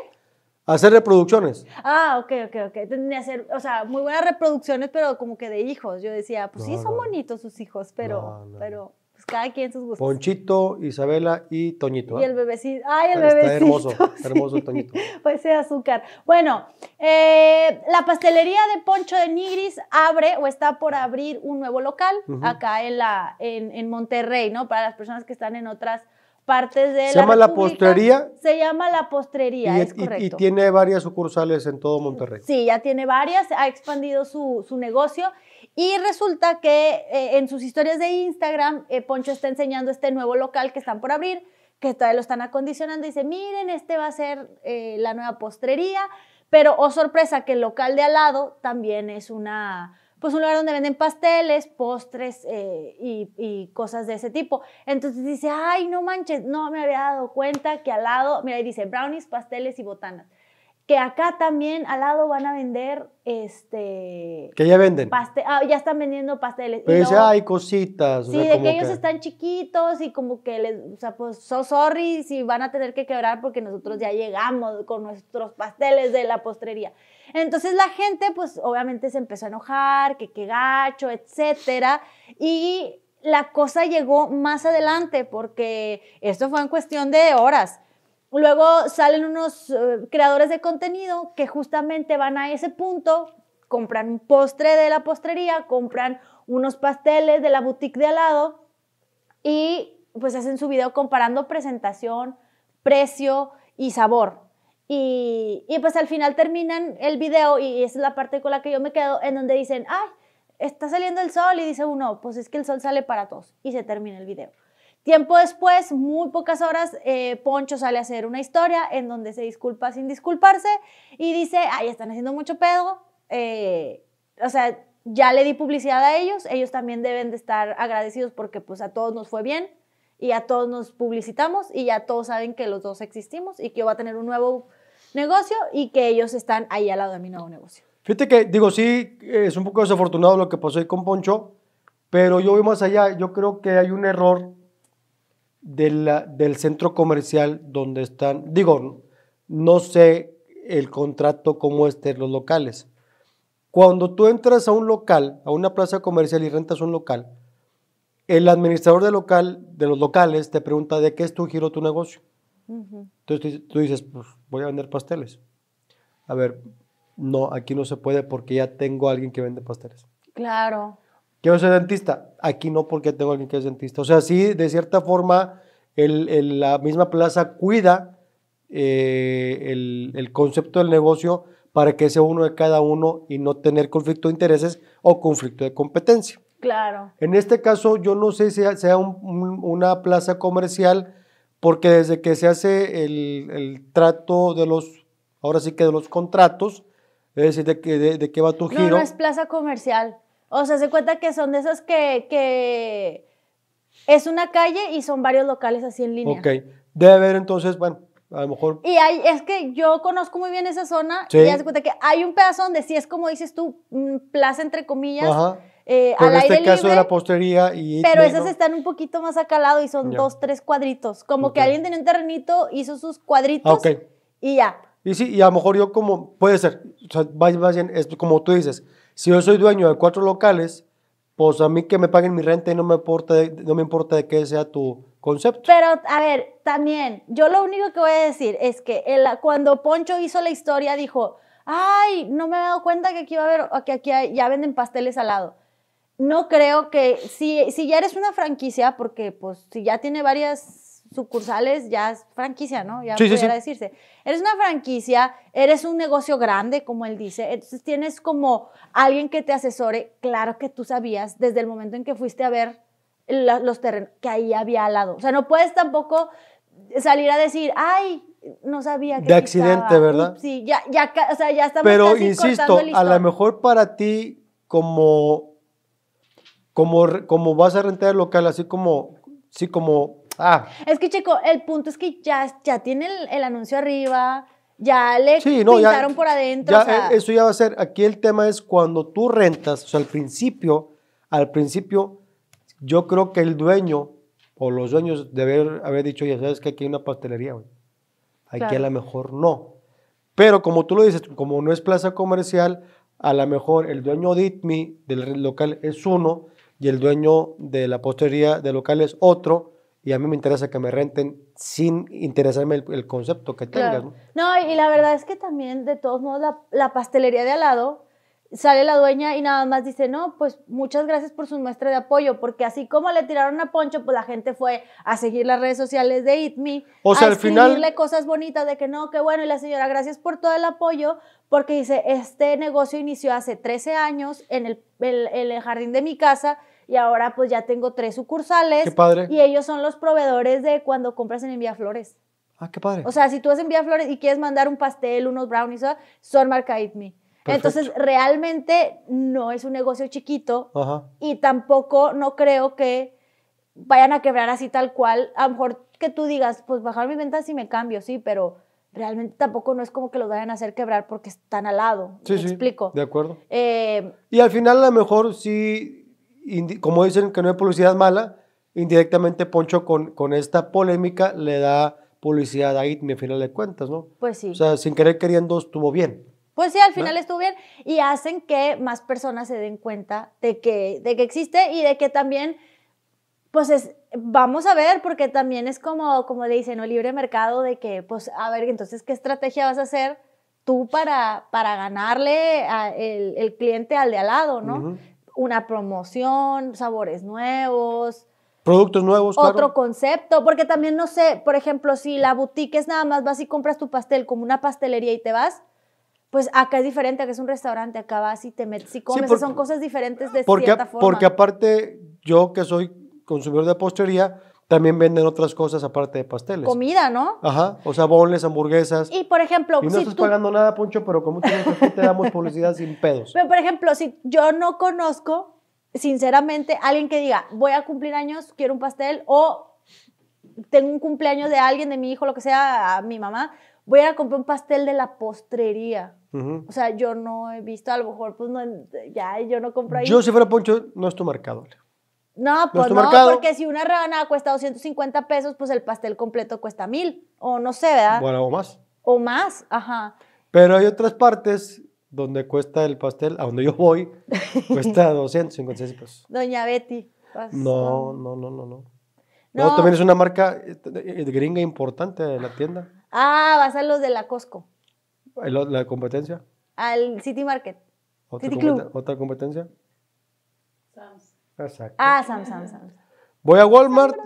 Hacer reproducciones. Ah, ok, ok, ok. que hacer, o sea, muy buenas reproducciones, pero como que de hijos. Yo decía, pues sí, son bonitos sus hijos, pero, pero pues, cada quien sus gustos. Ponchito, Isabela y Toñito. Y el ¿eh? bebecito. Ay, el bebecito. Está hermoso, hermoso Toñito. Pues ese azúcar. Bueno, eh, la pastelería de Poncho de Nigris abre o está por abrir un nuevo local acá en, la, en, en Monterrey, ¿no? Para las personas que están en otras partes de se llama la postrería se llama la postrería y, es correcto. Y, tiene varias sucursales en todo Monterrey sí ya tiene varias ha expandido su, negocio y resulta que eh, en sus historias de Instagram eh, Poncho está enseñando este nuevo local que están por abrir que todavía lo están acondicionando y dice miren este va a ser eh, la nueva postrería pero oh sorpresa que el local de al lado también es una pues un lugar donde venden pasteles, postres eh, y, cosas de ese tipo. Entonces dice, ay, no manches, no me había dado cuenta que al lado, mira, ahí dice brownies, pasteles y botanas. Que acá también al lado van a vender, este... Que ya venden. Ah, ya están vendiendo pasteles. Pero dice, hay cositas. Sí, de que, ellos están chiquitos y como que les, o sea, pues, so sorry si van a tener que quebrar porque nosotros ya llegamos con nuestros pasteles de la postrería. Entonces la gente, pues obviamente se empezó a enojar, que qué gacho, etcétera. Y la cosa llegó más adelante porque esto fue en cuestión de horas. Luego salen unos eh, creadores de contenido que justamente van a ese punto, compran un postre de la postrería, compran unos pasteles de la boutique de al lado y pues hacen su video comparando presentación, precio y sabor. Y, pues al final terminan el video y es la parte con la que yo me quedo, en donde dicen, ay, está saliendo el sol y dice uno, pues es que el sol sale para todos y se termina el video. Tiempo después, muy pocas horas, eh, Poncho sale a hacer una historia en donde se disculpa sin disculparse y dice, ay, están haciendo mucho pedo, eh, o sea, ya le di publicidad a ellos, ellos también deben de estar agradecidos porque pues a todos nos fue bien, y a todos nos publicitamos y ya todos saben que los dos existimos y que yo voy a tener un nuevo negocio y que ellos están ahí al lado de mi nuevo negocio. Fíjate que, digo, sí, eh, es un poco desafortunado lo que pasó ahí con Poncho, pero yo voy más allá. Yo creo que hay un error de la, del centro comercial donde están, digo, no sé el contrato cómo estén los locales. Cuando tú entras a un local, a una plaza comercial y rentas un local, el administrador de, local, de los locales te pregunta de qué es tu giro, tu negocio. Entonces tú, dices, pues, voy a vender pasteles. A ver, no, aquí no se puede porque ya tengo a alguien que vende pasteles. Claro. Quiero ser dentista. Aquí no porque tengo a alguien que es dentista. O sea, sí, de cierta forma, la misma plaza cuida eh, el, el concepto del negocio para que sea uno de cada uno y no tener conflicto de intereses o conflicto de competencia. Claro. En este caso, yo no sé si sea, una plaza comercial, porque desde que se hace el, trato de los, ahora sí que de los contratos, es decir, de, de, qué va tu giro. No, no es plaza comercial. O sea, se cuenta que son de esas que, es una calle y son varios locales así en línea. Ok. Debe haber entonces, bueno, a lo mejor. Y hay, es que yo conozco muy bien esa zona y ya se cuenta que hay un pedazo donde sí es como dices tú, plaza entre comillas. Ajá eh, este caso de la postería y... Pero esas están un poquito más acalado y son dos, tres cuadritos. Como que alguien tenía un terrenito, hizo sus cuadritos ah, y ya. Y sí, y a lo mejor yo como, puede ser, o como tú dices, si yo soy dueño de cuatro locales, pues a mí que me paguen mi renta y no me importa, no me importa de qué sea tu concepto. Pero, a ver, también, yo lo único que voy a decir es que cuando Poncho hizo la historia dijo, ay, no me he dado cuenta que aquí, va a haber, que aquí ya venden pasteles al lado no creo que, si, si ya eres una franquicia, porque pues si ya tiene varias sucursales, ya es franquicia, ¿no? Ya pudiera decirse. Eres una franquicia, eres un negocio grande, como él dice, entonces tienes como alguien que te asesore, claro que tú sabías desde el momento en que fuiste a ver los terrenos que ahí había al lado. O sea, no puedes tampoco salir a decir, ay, no sabía que de accidente, ¿verdad? Sí, ya, ya, o sea, ya estamos Pero insisto, a lo mejor para ti como como, vas a rentar el local, así como, sí, como, ah. Es que, chico, el punto es que ya, ya tiene el, anuncio arriba, ya le sí, no, pintaron por adentro. E, eso ya va a ser, aquí el tema es cuando tú rentas, o sea, al principio, al principio, yo creo que el dueño o los dueños deben haber dicho, ya sabes que aquí hay una pastelería, güey. Aquí a lo mejor no. Pero como tú lo dices, como no es plaza comercial, a lo mejor el dueño de ITMI del local es uno, y el dueño de la postería de local es otro y a mí me interesa que me renten sin interesarme el, concepto que tengas. ¿no? y la verdad es que también, de todos modos, la, pastelería de al lado sale la dueña y nada más dice, no, pues muchas gracias por su muestra de apoyo, porque así como le tiraron a Poncho, pues la gente fue a seguir las redes sociales de ITMI, o a al escribirle cosas bonitas de que no, qué bueno, y la señora, gracias por todo el apoyo, porque dice, este negocio inició hace 13 años en el jardín de mi casa, y ahora pues ya tengo tres sucursales. Qué padre. Y ellos son los proveedores de cuando compras en Envía Flores. Ah, qué padre. O sea, si tú vas en Envía Flores y quieres mandar un pastel, unos brownies, son marca It Me. Entonces, realmente no es un negocio chiquito Ajá. y tampoco no creo que vayan a quebrar así tal cual. A lo mejor que tú digas, pues bajar mi venta si me cambio, sí, pero realmente tampoco no es como que los vayan a hacer quebrar porque están al lado. Sí, sí, explico. De acuerdo. Eh, y al final, a lo mejor sí como dicen que no hay publicidad mala, indirectamente Poncho con, con esta polémica le da publicidad a ITMI al final de cuentas, ¿no? Pues sí. O sea, sin querer queriendo estuvo bien. Pues sí, al final estuvo bien y hacen que más personas se den cuenta de que, de que existe y de que también, pues es, vamos a ver, porque también es como, como le dicen, ¿no? Libre mercado, de que, pues, a ver, entonces, ¿qué estrategia vas a hacer? tú para, para ganarle a el, cliente al de al lado, ¿no? una promoción, sabores nuevos. Productos nuevos. Otro concepto, porque también no sé, por ejemplo, si la boutique es nada más, vas y compras tu pastel como una pastelería y te vas, pues acá es diferente, acá es un restaurante, acá vas y te metes y comes, son cosas diferentes de porque, cierta forma. Porque aparte, yo que soy consumidor de postería, también venden otras cosas aparte de pasteles. Comida, ¿no? Ajá, o sea, hamburguesas. Y por ejemplo, y no estás pagando nada, Poncho, pero como tú te damos publicidad sin pedos. Pero por ejemplo, si yo no conozco, sinceramente, alguien que diga, voy a cumplir años, quiero un pastel, o tengo un cumpleaños de alguien, de mi hijo, lo que sea, a mi mamá, voy a comprar un pastel de la postrería. O sea, yo no he visto, a lo mejor, pues ya yo no compro ahí. Yo si fuera Poncho, no es tu mercado. No, pues porque si una rebanada cuesta 250 pesos, pues el pastel completo cuesta mil. o no sé, ¿verdad? Bueno, o más. O más, ajá. Pero hay otras partes donde cuesta el pastel, a donde yo voy, cuesta 256 pesos. Doña Betty. no, no, no, no, no. No, también es una marca eh, eh, gringa importante de la tienda. Ah, vas a los de la Costco. Eh, ¿La, competencia? Al City Market. ¿Otra, City ¿Otra competencia? Sam's. Ah, Sam, Sam, Sam. Voy a Walmart,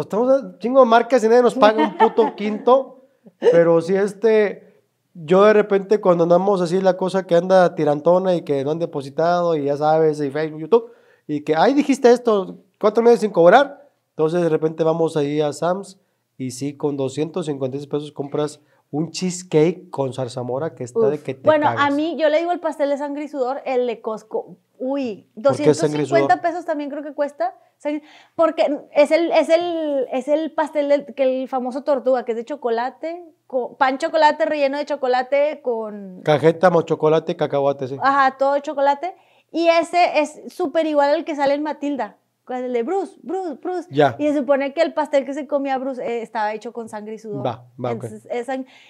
estamos chingo de marcas y nadie nos paga un puto quinto, pero si este, yo de repente cuando andamos así la cosa que anda tirantona y que no han depositado y ya sabes, y Facebook, YouTube, y que, ay, dijiste esto, cuatro meses sin cobrar, entonces de repente vamos ahí a Sam's y sí, con 256 pesos compras un cheesecake con zarzamora que está de que te Bueno, a mí yo le digo el pastel de sangre y sudor, el de Costco. Uy, 250 pesos también creo que cuesta. Porque es el, es el, es el pastel que el famoso tortuga, que es de chocolate, pan chocolate relleno de chocolate con... Cajeta, chocolate, cacahuate, sí. Ajá, todo chocolate. Y ese es súper igual al que sale en Matilda, el de Bruce, Bruce, Bruce. Ya. Y se supone que el pastel que se comía Bruce eh, estaba hecho con sangre y sudor. Va, va,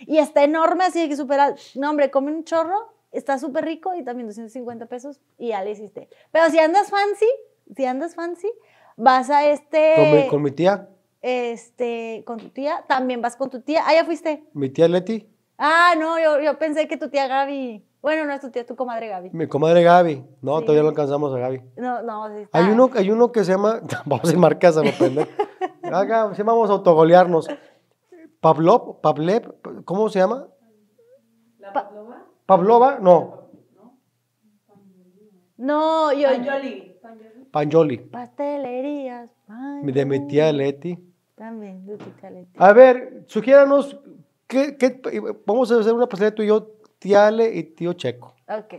y está enorme, así que supera... No, hombre, come un chorro está súper rico y también 250 pesos y ya le hiciste. Pero si andas fancy, si andas fancy, vas a este... Con mi, tía. Este, con tu tía, también vas con tu tía. Ah, ya fuiste. Mi tía Leti. Ah, no, yo, pensé que tu tía Gaby. Bueno, no es tu tía, tu comadre Gaby. Mi comadre Gaby. No, todavía no alcanzamos a Gaby. No, no, Hay uno, hay uno que se llama. Vamos a ir marcas a lo vamos a autogolearnos. Pavlov, Pavlev, ¿cómo se llama? ¿La Pavlova? Pavlova, no. No, yo. Panjoli. Panjoli. Pastelerías. Pan. De mi tía Leti. También, de tía Leti. A ver, sugiéranos, qué, qué, vamos a hacer una pastelería tú y yo, tía Ale y tío Checo. Ok.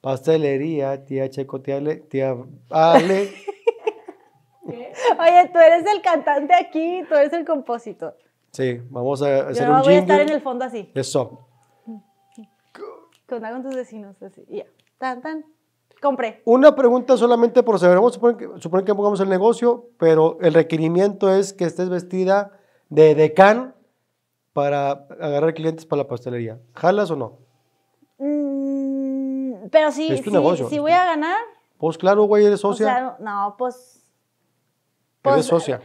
Pastelería, tía Checo, tía Ale, tía Ale. Oye, tú eres el cantante aquí, tú eres el compositor. Sí, vamos a hacer un no Yo voy a estar en el fondo así. Eso con tus vecinos, así, ya, tan, tan, compré. Una pregunta solamente por saber, vamos que, pongamos el negocio, pero el requerimiento es que estés vestida de decán para agarrar clientes para la pastelería. ¿Jalas o no? Mm, pero sí, si, voy a ganar. Pues claro, güey, eres socia. no, pues... Eres pues, socia.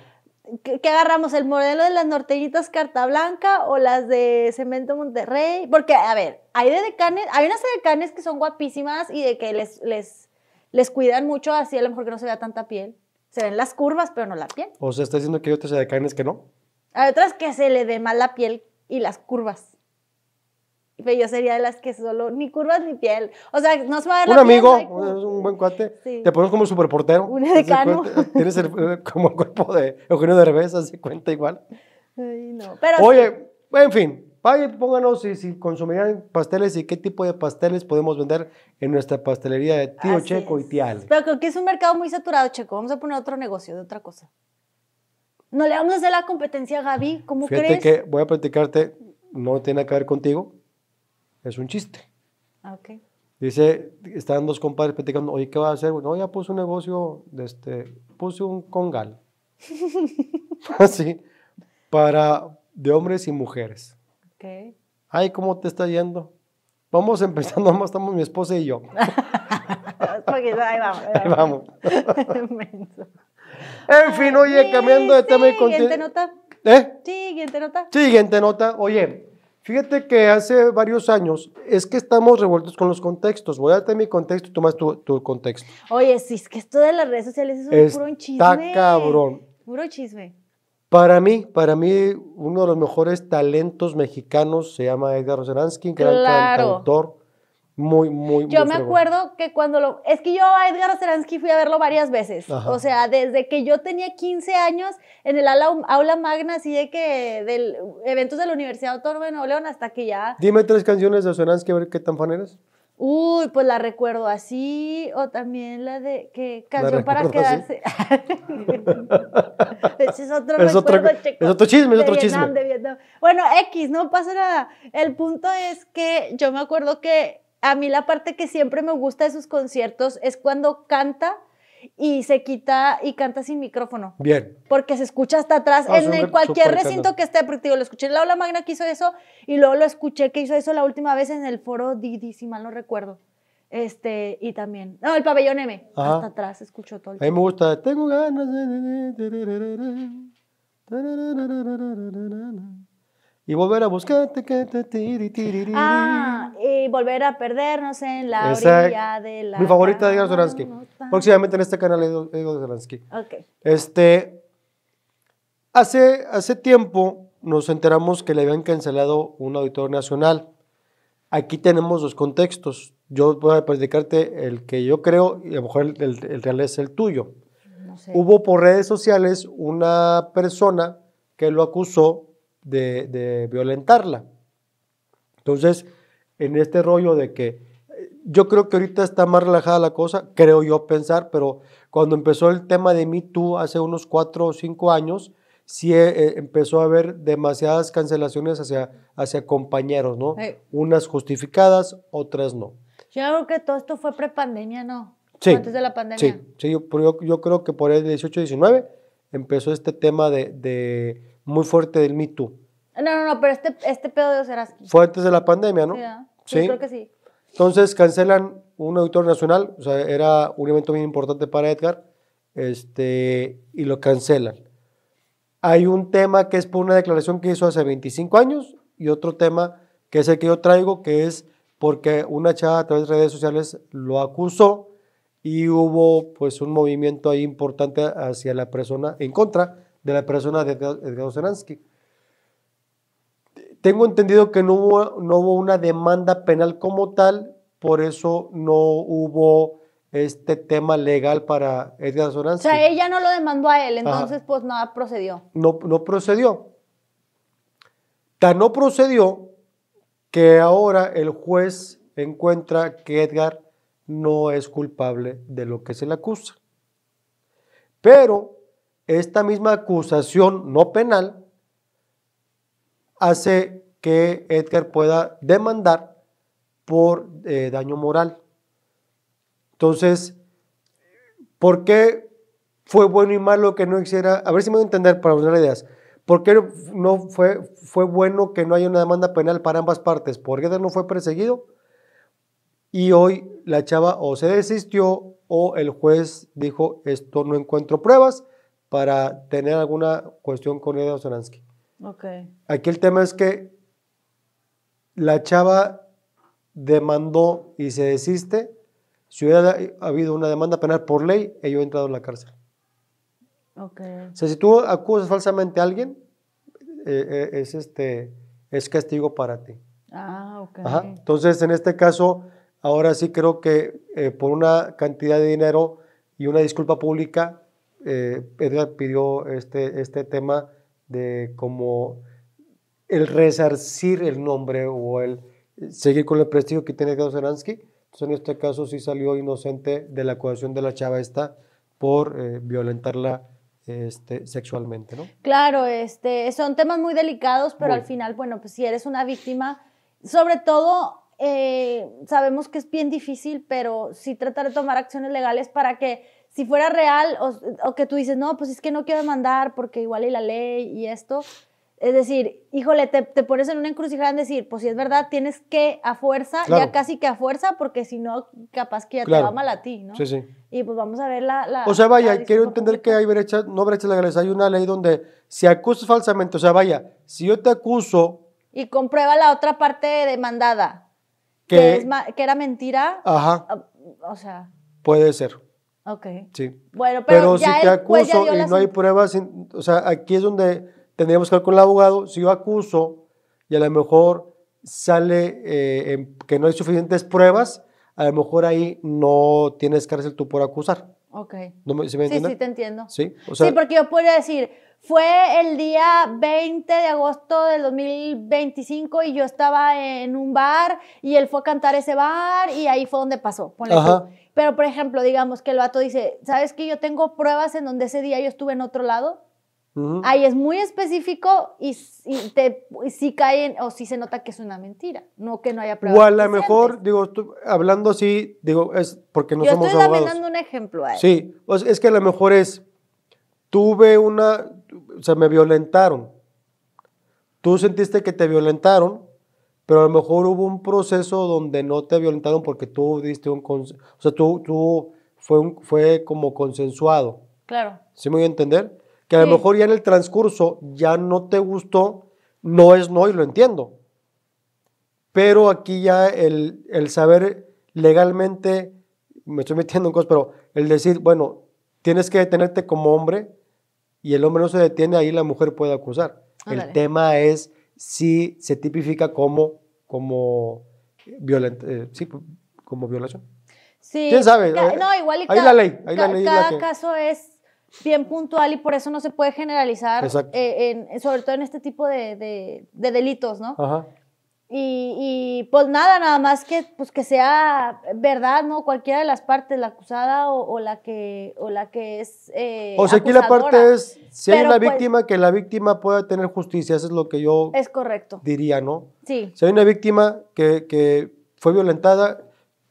¿Qué, agarramos? ¿El modelo de las norteñitas carta blanca o las de cemento Monterrey? Porque, a ver, hay de decanes, hay unas decanes que son guapísimas y de que les, les, les cuidan mucho, así a lo mejor que no se vea tanta piel. Se ven las curvas, pero no la piel. O sea, está diciendo que hay otras de decanes que no. Hay otras que se le dé mal la piel y las curvas. Pues yo sería de las que solo, ni curvas ni piel. O sea, no se va a dar Un la amigo, un buen cuate. Te pones como super superportero. Un decano. Tienes como el cuerpo de Eugenio Derbez, así cuenta igual. Ay, no. Pero Oye, en fin, Vaya, pónganos si, si consumirían pasteles y qué tipo de pasteles podemos vender en nuestra pastelería de Tío Checo y Tial Pero creo que es un mercado muy saturado, Checo. Vamos a poner otro negocio de otra cosa. No le vamos a hacer la competencia a Gaby, ¿cómo Fíjate crees? que voy a platicarte, no tiene que ver contigo, es un chiste. Ah, okay. Dice, estaban dos compadres platicando, oye, ¿qué va a hacer? Bueno, ya puse un negocio, de este, puse un congal. Así, para, de hombres y mujeres. Okay. Ay, ¿cómo te está yendo? Vamos empezando, nomás estamos mi esposa y yo. ahí vamos. Ahí vamos. en fin, oye, cambiando de tema y Siguiente nota. ¿Eh? Siguiente nota. Siguiente nota. Oye, Fíjate que hace varios años es que estamos revueltos con los contextos. Voy a darte mi contexto y tomas tu, tu contexto. Oye, si es que esto de las redes sociales es un puro chisme. Está cabrón. Puro chisme. Para mí, para mí, uno de los mejores talentos mexicanos se llama Edgar Roseransky, gran claro. cantautor. Muy, muy, Yo me acuerdo que cuando lo. Es que yo a Edgar Oceransky fui a verlo varias veces. O sea, desde que yo tenía 15 años en el aula, magna, así de que. del eventos de la Universidad Autónoma de Nuevo León hasta que ya. Dime tres canciones de Oceransky, a ver qué tan fan eres. Uy, pues la recuerdo así, o también la de que canción para quedarse. es otro chisme, es otro chisme. Bueno, X, no pasa nada. El punto es que yo me acuerdo que a mí la parte que siempre me gusta de sus conciertos es cuando canta y se quita y canta sin micrófono. Bien. Porque se escucha hasta atrás en cualquier recinto que esté, porque lo escuché en la Ola Magna que hizo eso y luego lo escuché que hizo eso la última vez en el foro Didi, si mal no recuerdo. Este, y también, no, el pabellón M, hasta atrás, escucho todo A mí me gusta, tengo ganas y volver a buscarte. Ah, y volver a perdernos en la orilla de la. Mi favorita de Edgar Zoransky. Próximamente en este canal Edgar Zoransky. Ok. Este. Hace, hace tiempo nos enteramos que le habían cancelado un auditor nacional. Aquí tenemos los contextos. Yo voy a predicarte el que yo creo y a lo mejor el, el real es el tuyo. No sé. Hubo por redes sociales una persona que lo acusó de, violentarla. Entonces, en este rollo de que eh, yo creo que ahorita está más relajada la cosa, creo yo pensar, pero cuando empezó el tema de Me Too hace unos cuatro o cinco años, sí eh, eh, empezó a haber demasiadas cancelaciones hacia, hacia compañeros, ¿no? Unas justificadas, otras no. Yo creo que todo esto fue prepandemia, ¿no? Antes de la pandemia. Sí, sí yo, yo, creo que por el 18-19 empezó este tema de muy fuerte del Me Too. No, no, no, pero este, este pedo de Oscar Fue antes de la pandemia, ¿no? Sí, creo que sí. Entonces cancelan un auditor nacional, o sea, era un evento bien importante para Edgar, este, y lo cancelan. Hay un tema que es por una declaración que hizo hace 25 años y otro tema que es el que yo traigo, que es porque una chava a través de redes sociales lo acusó y hubo pues un movimiento ahí importante hacia la persona en contra de la persona de Edgar Zoransky. Tengo entendido que no hubo, no hubo una demanda penal como tal, por eso no hubo este tema legal para Edgar Zoransky. O sea, ella no lo demandó a él, entonces pues nada procedió. No, no procedió. Tan no procedió que ahora el juez encuentra que Edgar no es culpable de lo que se le acusa. Pero esta misma acusación no penal hace que Edgar pueda demandar por eh, daño moral. Entonces, ¿por qué fue bueno y malo que no hiciera? A ver si me voy a entender para buscar ideas. ¿Por qué no fue, fue bueno que no haya una demanda penal para ambas partes? Porque Edgar no fue perseguido y hoy la chava o se desistió o el juez dijo esto no encuentro pruebas para tener alguna cuestión con Eda Osoransky. Okay. Aquí el tema es que la chava demandó y se desiste. Si hubiera habido una demanda penal por ley, ella hubiera entrado en la cárcel. Okay. O sea, si tú acusas falsamente a alguien, eh, eh, es, este, es castigo para ti. Ah, ok. Entonces, en este caso, ahora sí creo que eh, por una cantidad de dinero y una disculpa pública, eh, Edgar pidió este, este tema de cómo el resarcir el nombre o el seguir con el prestigio que tiene que Entonces, en este caso sí salió inocente de la acusación de la chava esta por eh, violentarla este, sexualmente, ¿no? Claro, este, son temas muy delicados, pero al final, bueno, pues si eres una víctima, sobre todo eh, sabemos que es bien difícil, pero si tratar de tomar acciones legales para que si fuera real o, que tú dices, no, pues es que no quiero demandar porque igual hay la ley y esto. Es decir, híjole, te, pones en una encrucijada en decir, pues si es verdad, tienes que a fuerza, ya casi que a fuerza, porque si no, capaz que ya te va mal a ti, ¿no? Sí, sí. Y pues vamos a ver la... la o sea, vaya, quiero entender que hay brechas, no brechas legales, hay una ley donde si acusas falsamente, o sea, vaya, si yo te acuso... Y comprueba la otra parte demandada, que, que, era mentira, ajá. o sea... Puede ser. Ok. Sí. Bueno, pero, si te acuso y no hay pruebas, o sea, aquí es donde tendríamos que hablar con el abogado. Si yo acuso y a lo mejor sale eh, que no hay suficientes pruebas, a lo mejor ahí no tienes cárcel tú por acusar. Ok. me, ¿sí, sí, sí, te entiendo. Sí, porque yo podría decir, fue el día 20 de agosto del 2025 y yo estaba en un bar y él fue a cantar ese bar y ahí fue donde pasó. Ajá. Pero, por ejemplo, digamos que el vato dice, ¿sabes que Yo tengo pruebas en donde ese día yo estuve en otro lado. Ahí es muy específico y, y te, si caen o si se nota que es una mentira, no que no haya pruebas. O a lo mejor, digo, hablando así, digo, es porque no somos abogados. Yo estoy un ejemplo ahí. Sí, es que a lo mejor es, tuve una, o sea, me violentaron. Tú sentiste que te violentaron, pero a lo mejor hubo un proceso donde no te violentaron porque tú diste un, o sea, tú, tú fue, fue como consensuado. Claro. ¿Sí me voy a entender? Que a lo mejor ya en el transcurso ya no te gustó, no es no y lo entiendo. Pero aquí ya el, el saber legalmente, me estoy metiendo en cosas, pero el decir, bueno, tienes que detenerte como hombre y el hombre no se detiene, ahí la mujer puede acusar. el tema es si se tipifica como, como, eh, como violación. ¿Quién sabe? Eh, no, igual y cada, la ley, cada caso es bien puntual y por eso no se puede generalizar, eh, sobre todo en este tipo de, de delitos, ¿no? Ajá. Y, pues nada, nada más que, pues que sea verdad, ¿no? Cualquiera de las partes, la acusada o, la, que, o la que es. Eh, o sea, aquí la parte es: si hay una pues víctima, que la víctima pueda tener justicia. Eso es lo que yo. Diría, ¿no? Sí. Si hay una víctima que, que fue violentada,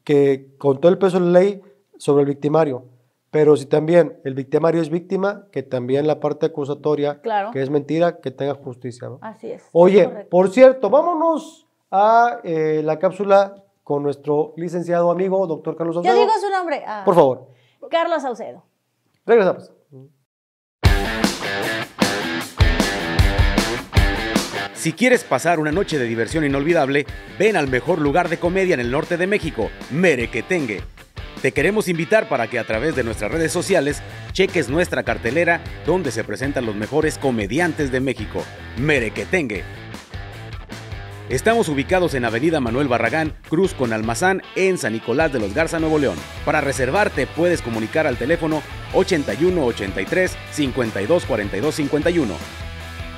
que con todo el peso de la ley sobre el victimario. Pero si también el victimario es víctima, que también la parte acusatoria, que es mentira, que tenga justicia. ¿no? Así es. Oye, por cierto, vámonos a eh, la cápsula con nuestro licenciado amigo, doctor Carlos Saucedo. Yo digo su nombre. Ah. Por favor. Carlos Saucedo. Regresamos. Si quieres pasar una noche de diversión inolvidable, ven al mejor lugar de comedia en el norte de México, Merequetengue. Te queremos invitar para que a través de nuestras redes sociales cheques nuestra cartelera donde se presentan los mejores comediantes de México, Merequetengue. Estamos ubicados en Avenida Manuel Barragán, Cruz con Almazán, en San Nicolás de los Garza, Nuevo León. Para reservarte puedes comunicar al teléfono 8183 83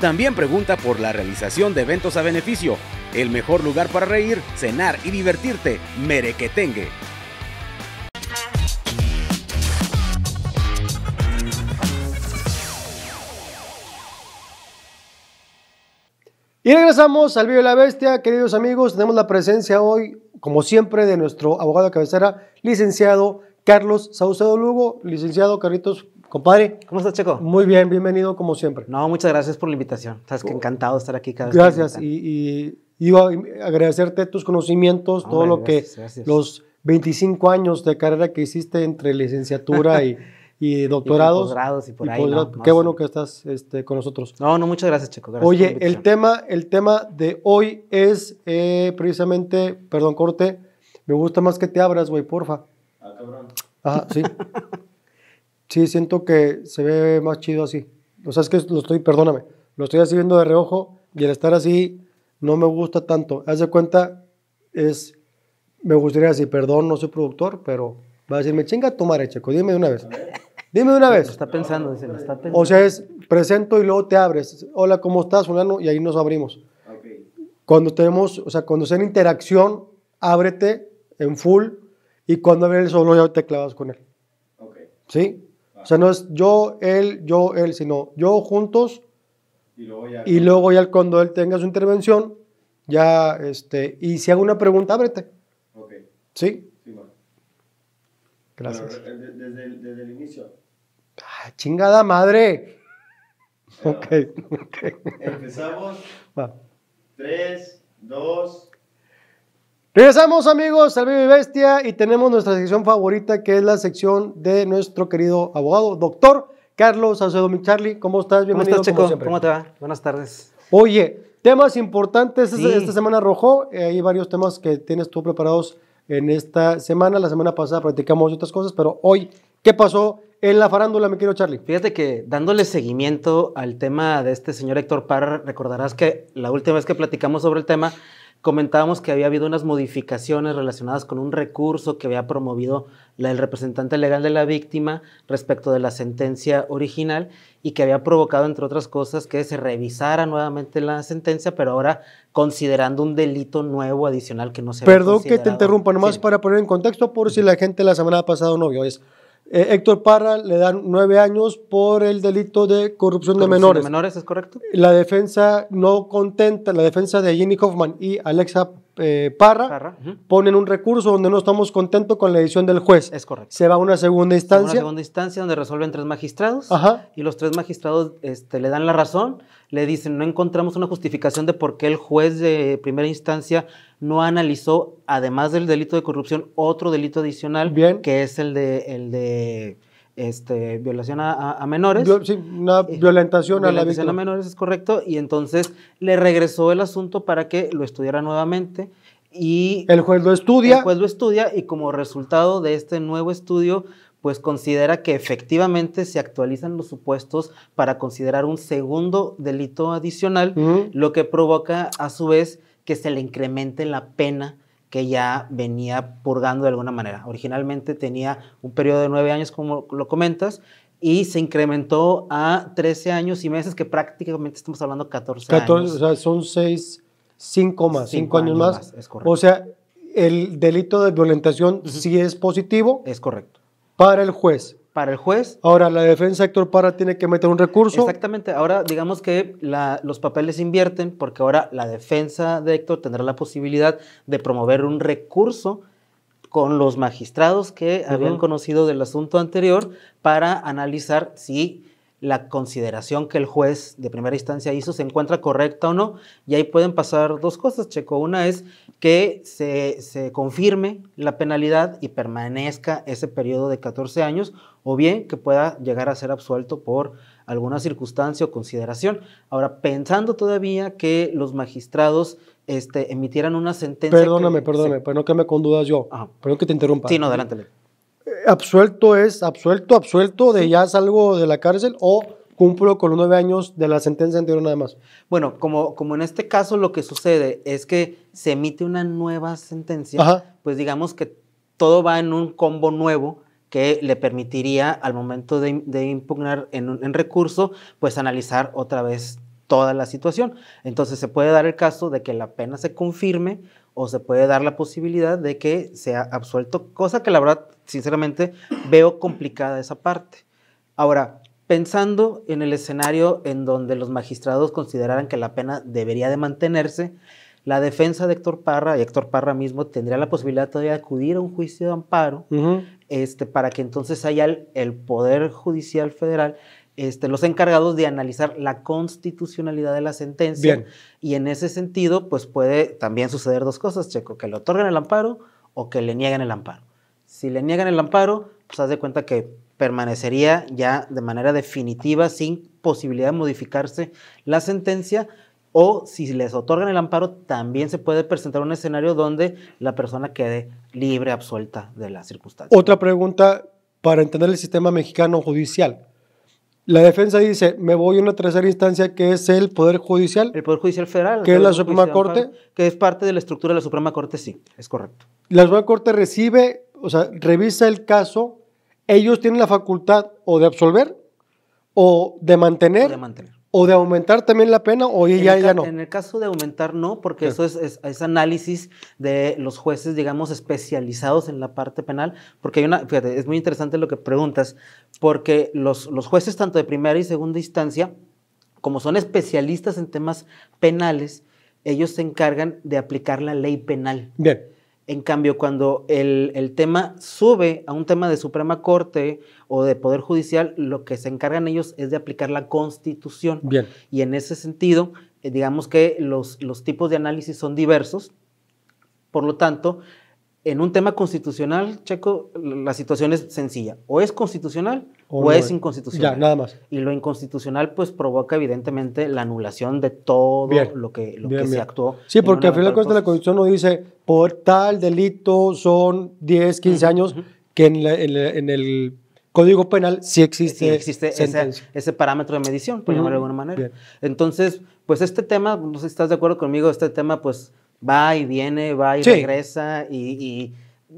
También pregunta por la realización de eventos a beneficio. El mejor lugar para reír, cenar y divertirte, Merequetengue. Y regresamos al Vivo de la Bestia, queridos amigos. Tenemos la presencia hoy, como siempre, de nuestro abogado de cabecera, licenciado Carlos Saucedo Lugo. Licenciado carritos, compadre. ¿Cómo estás, Checo? Muy bien, bienvenido, como siempre. No, muchas gracias por la invitación. Sabes que encantado de estar aquí cada vez. Gracias, y, y, y, agradecerte tus conocimientos, todo lo que los 25 años de carrera que hiciste entre licenciatura y. y doctorados. Y por ahí. qué bueno que estás este, con nosotros. No, no, muchas gracias, Checo. Oye, el tema, el tema de hoy es eh, precisamente, perdón, corte, me gusta más que te abras, güey, porfa. Ah, cabrón. Ah, sí. sí, siento que se ve más chido así. O sea, es que lo estoy, perdóname, lo estoy así viendo de reojo y el estar así no me gusta tanto. Haz de cuenta, es, me gustaría así, perdón, no soy productor, pero va a decirme, chinga tu madre, Checo, dime de una vez. Dime de una vez. está pensando, O sea, es presento y luego te abres. Hola, ¿cómo estás, fulano? Y ahí nos abrimos. Cuando tenemos, o sea, cuando sea en interacción, ábrete en full y cuando abres el solo ya te clavas con él. ¿Sí? O sea, no es yo, él, yo, él, sino yo juntos y luego ya, y cuando él tenga su intervención, ya, este, y si hago una pregunta, ábrete. Okay. ¿Sí? sí bueno. Gracias. Eh, desde el inicio. Ah, chingada madre. ok, ok. Empezamos. Va. Tres, dos. Regresamos amigos al y Bestia y tenemos nuestra sección favorita que es la sección de nuestro querido abogado, doctor Carlos Acedo Micharli. ¿Cómo estás? Bienvenido. ¿Cómo estás, ¿Cómo te va? Buenas tardes. Oye, temas importantes de esta semana, Rojo. Eh, hay varios temas que tienes tú preparados en esta semana. La semana pasada practicamos otras cosas, pero hoy, ¿qué pasó en la farándula, me quiero Charlie. Fíjate que dándole seguimiento al tema de este señor Héctor Parra, recordarás que la última vez que platicamos sobre el tema, comentábamos que había habido unas modificaciones relacionadas con un recurso que había promovido el representante legal de la víctima respecto de la sentencia original y que había provocado, entre otras cosas, que se revisara nuevamente la sentencia, pero ahora considerando un delito nuevo adicional que no se Perdón que te interrumpa, nomás para poner en contexto, por si la gente la semana pasada no vio, es eh, Héctor Parra le dan nueve años por el delito de corrupción, de menores. De menores, ¿es correcto? La defensa no contenta, la defensa de Jenny Hoffman y Alexa eh, Parra, ponen un recurso donde no estamos contentos con la decisión del juez. Es correcto. Se va a una segunda instancia. a una segunda instancia donde resuelven tres magistrados Ajá. y los tres magistrados este, le dan la razón le dicen, no encontramos una justificación de por qué el juez de primera instancia no analizó, además del delito de corrupción, otro delito adicional, Bien. que es el de, el de este, violación a, menores. sí, una eh, violentación, a la violación a menores, es correcto. Y entonces le regresó el asunto para que lo estudiara nuevamente. Y el juez lo estudia. El juez lo estudia y como resultado de este nuevo estudio, pues considera que efectivamente se actualizan los supuestos para considerar un segundo delito adicional, lo que provoca a su vez que se le incremente la pena que ya venía purgando de alguna manera. Originalmente tenía un periodo de nueve años, como lo comentas, y se incrementó a 13 años y meses, que prácticamente estamos hablando 14, 14 años. O sea, son seis, cinco más, años, más. O sea, el delito de violentación sí es positivo. Es correcto para el juez. Para el juez. Ahora, la defensa Héctor Parra tiene que meter un recurso. Exactamente. Ahora, digamos que los papeles invierten porque ahora la defensa de Héctor tendrá la posibilidad de promover un recurso con los magistrados que habían conocido del asunto anterior para analizar si la consideración que el juez de primera instancia hizo se encuentra correcta o no. Y ahí pueden pasar dos cosas, Checo. Una es que se, confirme la penalidad y permanezca ese periodo de 14 años, o bien que pueda llegar a ser absuelto por alguna circunstancia o consideración. Ahora, pensando todavía que los magistrados este, emitieran una sentencia... Perdóname, perdóname, pero no que con dudas yo. Perdón que te interrumpa. Sí, no, adelante absuelto es absuelto, absuelto de ya salgo de la cárcel o cumplo con los nueve años de la sentencia anterior nada más. Bueno, como, como en este caso lo que sucede es que se emite una nueva sentencia, pues digamos que todo va en un combo nuevo que le permitiría al momento de, de impugnar en, en, recurso, pues analizar otra vez toda la situación. Entonces se puede dar el caso de que la pena se confirme o se puede dar la posibilidad de que sea absuelto, cosa que la verdad, sinceramente, veo complicada esa parte. Ahora, pensando en el escenario en donde los magistrados consideraran que la pena debería de mantenerse, la defensa de Héctor Parra, y Héctor Parra mismo tendría la posibilidad todavía de acudir a un juicio de amparo, este, para que entonces haya el Poder Judicial Federal este, los encargados de analizar la constitucionalidad de la sentencia. Y en ese sentido, pues puede también suceder dos cosas, Checo, que le otorguen el amparo o que le nieguen el amparo. Si le niegan el amparo, pues haz de cuenta que permanecería ya de manera definitiva, sin posibilidad de modificarse la sentencia, o si les otorgan el amparo, también se puede presentar un escenario donde la persona quede libre, absuelta de las circunstancias. Otra pregunta para entender el sistema mexicano judicial. La defensa dice, me voy a una tercera instancia que es el Poder Judicial. El Poder Judicial Federal. Que es la Suprema Corte. Que es parte de la estructura de la Suprema Corte, sí, es correcto. La Suprema Corte recibe, o sea, revisa el caso. Ellos tienen la facultad o de absolver o de mantener. O de mantener. ¿O de aumentar también la pena o ya, ya no? En el caso de aumentar no, porque eso es, análisis de los jueces, digamos, especializados en la parte penal, porque hay una, fíjate, es muy interesante lo que preguntas, porque los, los jueces tanto de primera y segunda instancia, como son especialistas en temas penales, ellos se encargan de aplicar la ley penal. Bien. En cambio, cuando el, tema sube a un tema de Suprema Corte o de Poder Judicial, lo que se encargan ellos es de aplicar la Constitución. Bien. Y en ese sentido, eh, digamos que los, los tipos de análisis son diversos. Por lo tanto, en un tema constitucional, Checo, la situación es sencilla. O es constitucional o, es, inconstitucional. Ya, nada más. Y lo inconstitucional, pues, provoca evidentemente la anulación de todo lo que, se actuó. Sí, porque al final de cuentas la Constitución no dice por tal delito son 10, 15 años, que en, el Código Penal sí existe, existe ese, parámetro de medición, por llamarlo de alguna manera. Entonces, pues este tema, no sé si estás de acuerdo conmigo, este tema, pues va y viene, va y regresa y,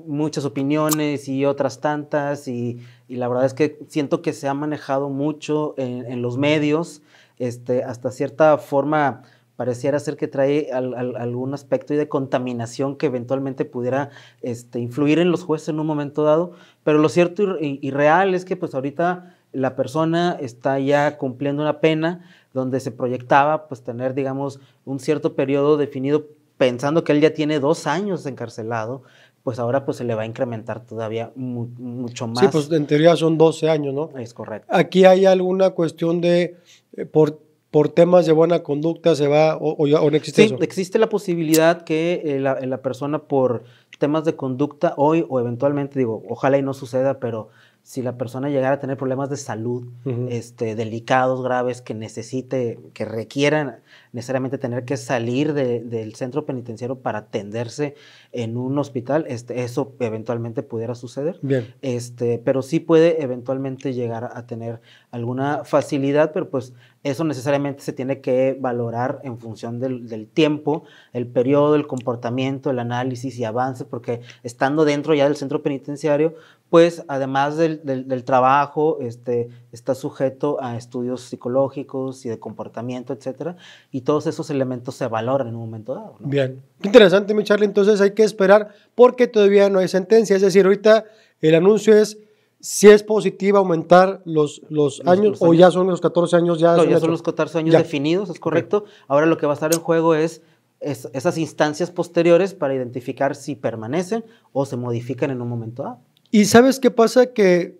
muchas opiniones y otras tantas y, la verdad es que siento que se ha manejado mucho en, los medios, este, hasta cierta forma pareciera ser que trae algún aspecto de contaminación que eventualmente pudiera este, influir en los jueces en un momento dado, pero lo cierto y, real es que pues ahorita la persona está ya cumpliendo una pena donde se proyectaba pues tener digamos un cierto periodo definido pensando que él ya tiene dos años encarcelado, pues ahora pues se le va a incrementar todavía mucho más. Sí, pues en teoría son 12 años, ¿no? Es correcto. Aquí hay alguna cuestión de, eh, por, por temas de buena conducta se va, o, no existe sí, existe la posibilidad que eh, eh, la, persona por temas de conducta hoy o eventualmente, digo, ojalá y no suceda, pero si la persona llegara a tener problemas de salud, este, delicados, graves, que necesite, que requieran necesariamente tener que salir del centro penitenciario para atenderse en un hospital, este, eso eventualmente pudiera suceder. Bien. Este, pero sí puede eventualmente llegar a tener alguna facilidad, pero pues eso necesariamente se tiene que valorar en función del, tiempo, el periodo, el comportamiento, el análisis y avance, porque estando dentro ya del centro penitenciario, pues además del, del trabajo, este, está sujeto a estudios psicológicos y de comportamiento, etcétera, y todos esos elementos se valoran en un momento dado. ¿no? Bien, interesante mi Charlie. entonces hay que esperar porque todavía no hay sentencia, es decir, ahorita el anuncio es si es positiva aumentar los, los, años o ya son los 14 años ya. ya son los 14 años definidos, es correcto. Ahora lo que va a estar en juego es, esas instancias posteriores para identificar si permanecen o se modifican en un momento dado. ¿Y sabes qué pasa? Que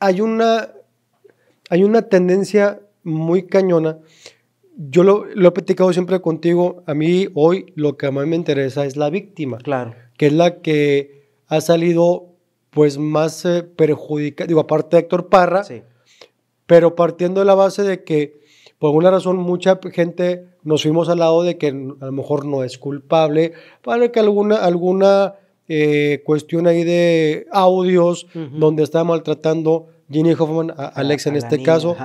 hay una hay una tendencia muy cañona. Yo lo, he platicado siempre contigo. A mí hoy lo que más me interesa es la víctima. Claro. Que es la que ha salido pues más eh, perjudicada. Digo, aparte de Héctor Parra. Sí. Pero partiendo de la base de que por alguna razón mucha gente nos fuimos al lado de que a lo mejor no es culpable. Para que alguna, alguna eh, cuestión ahí de audios donde está maltratando Ginny Hoffman, Alex en este caso.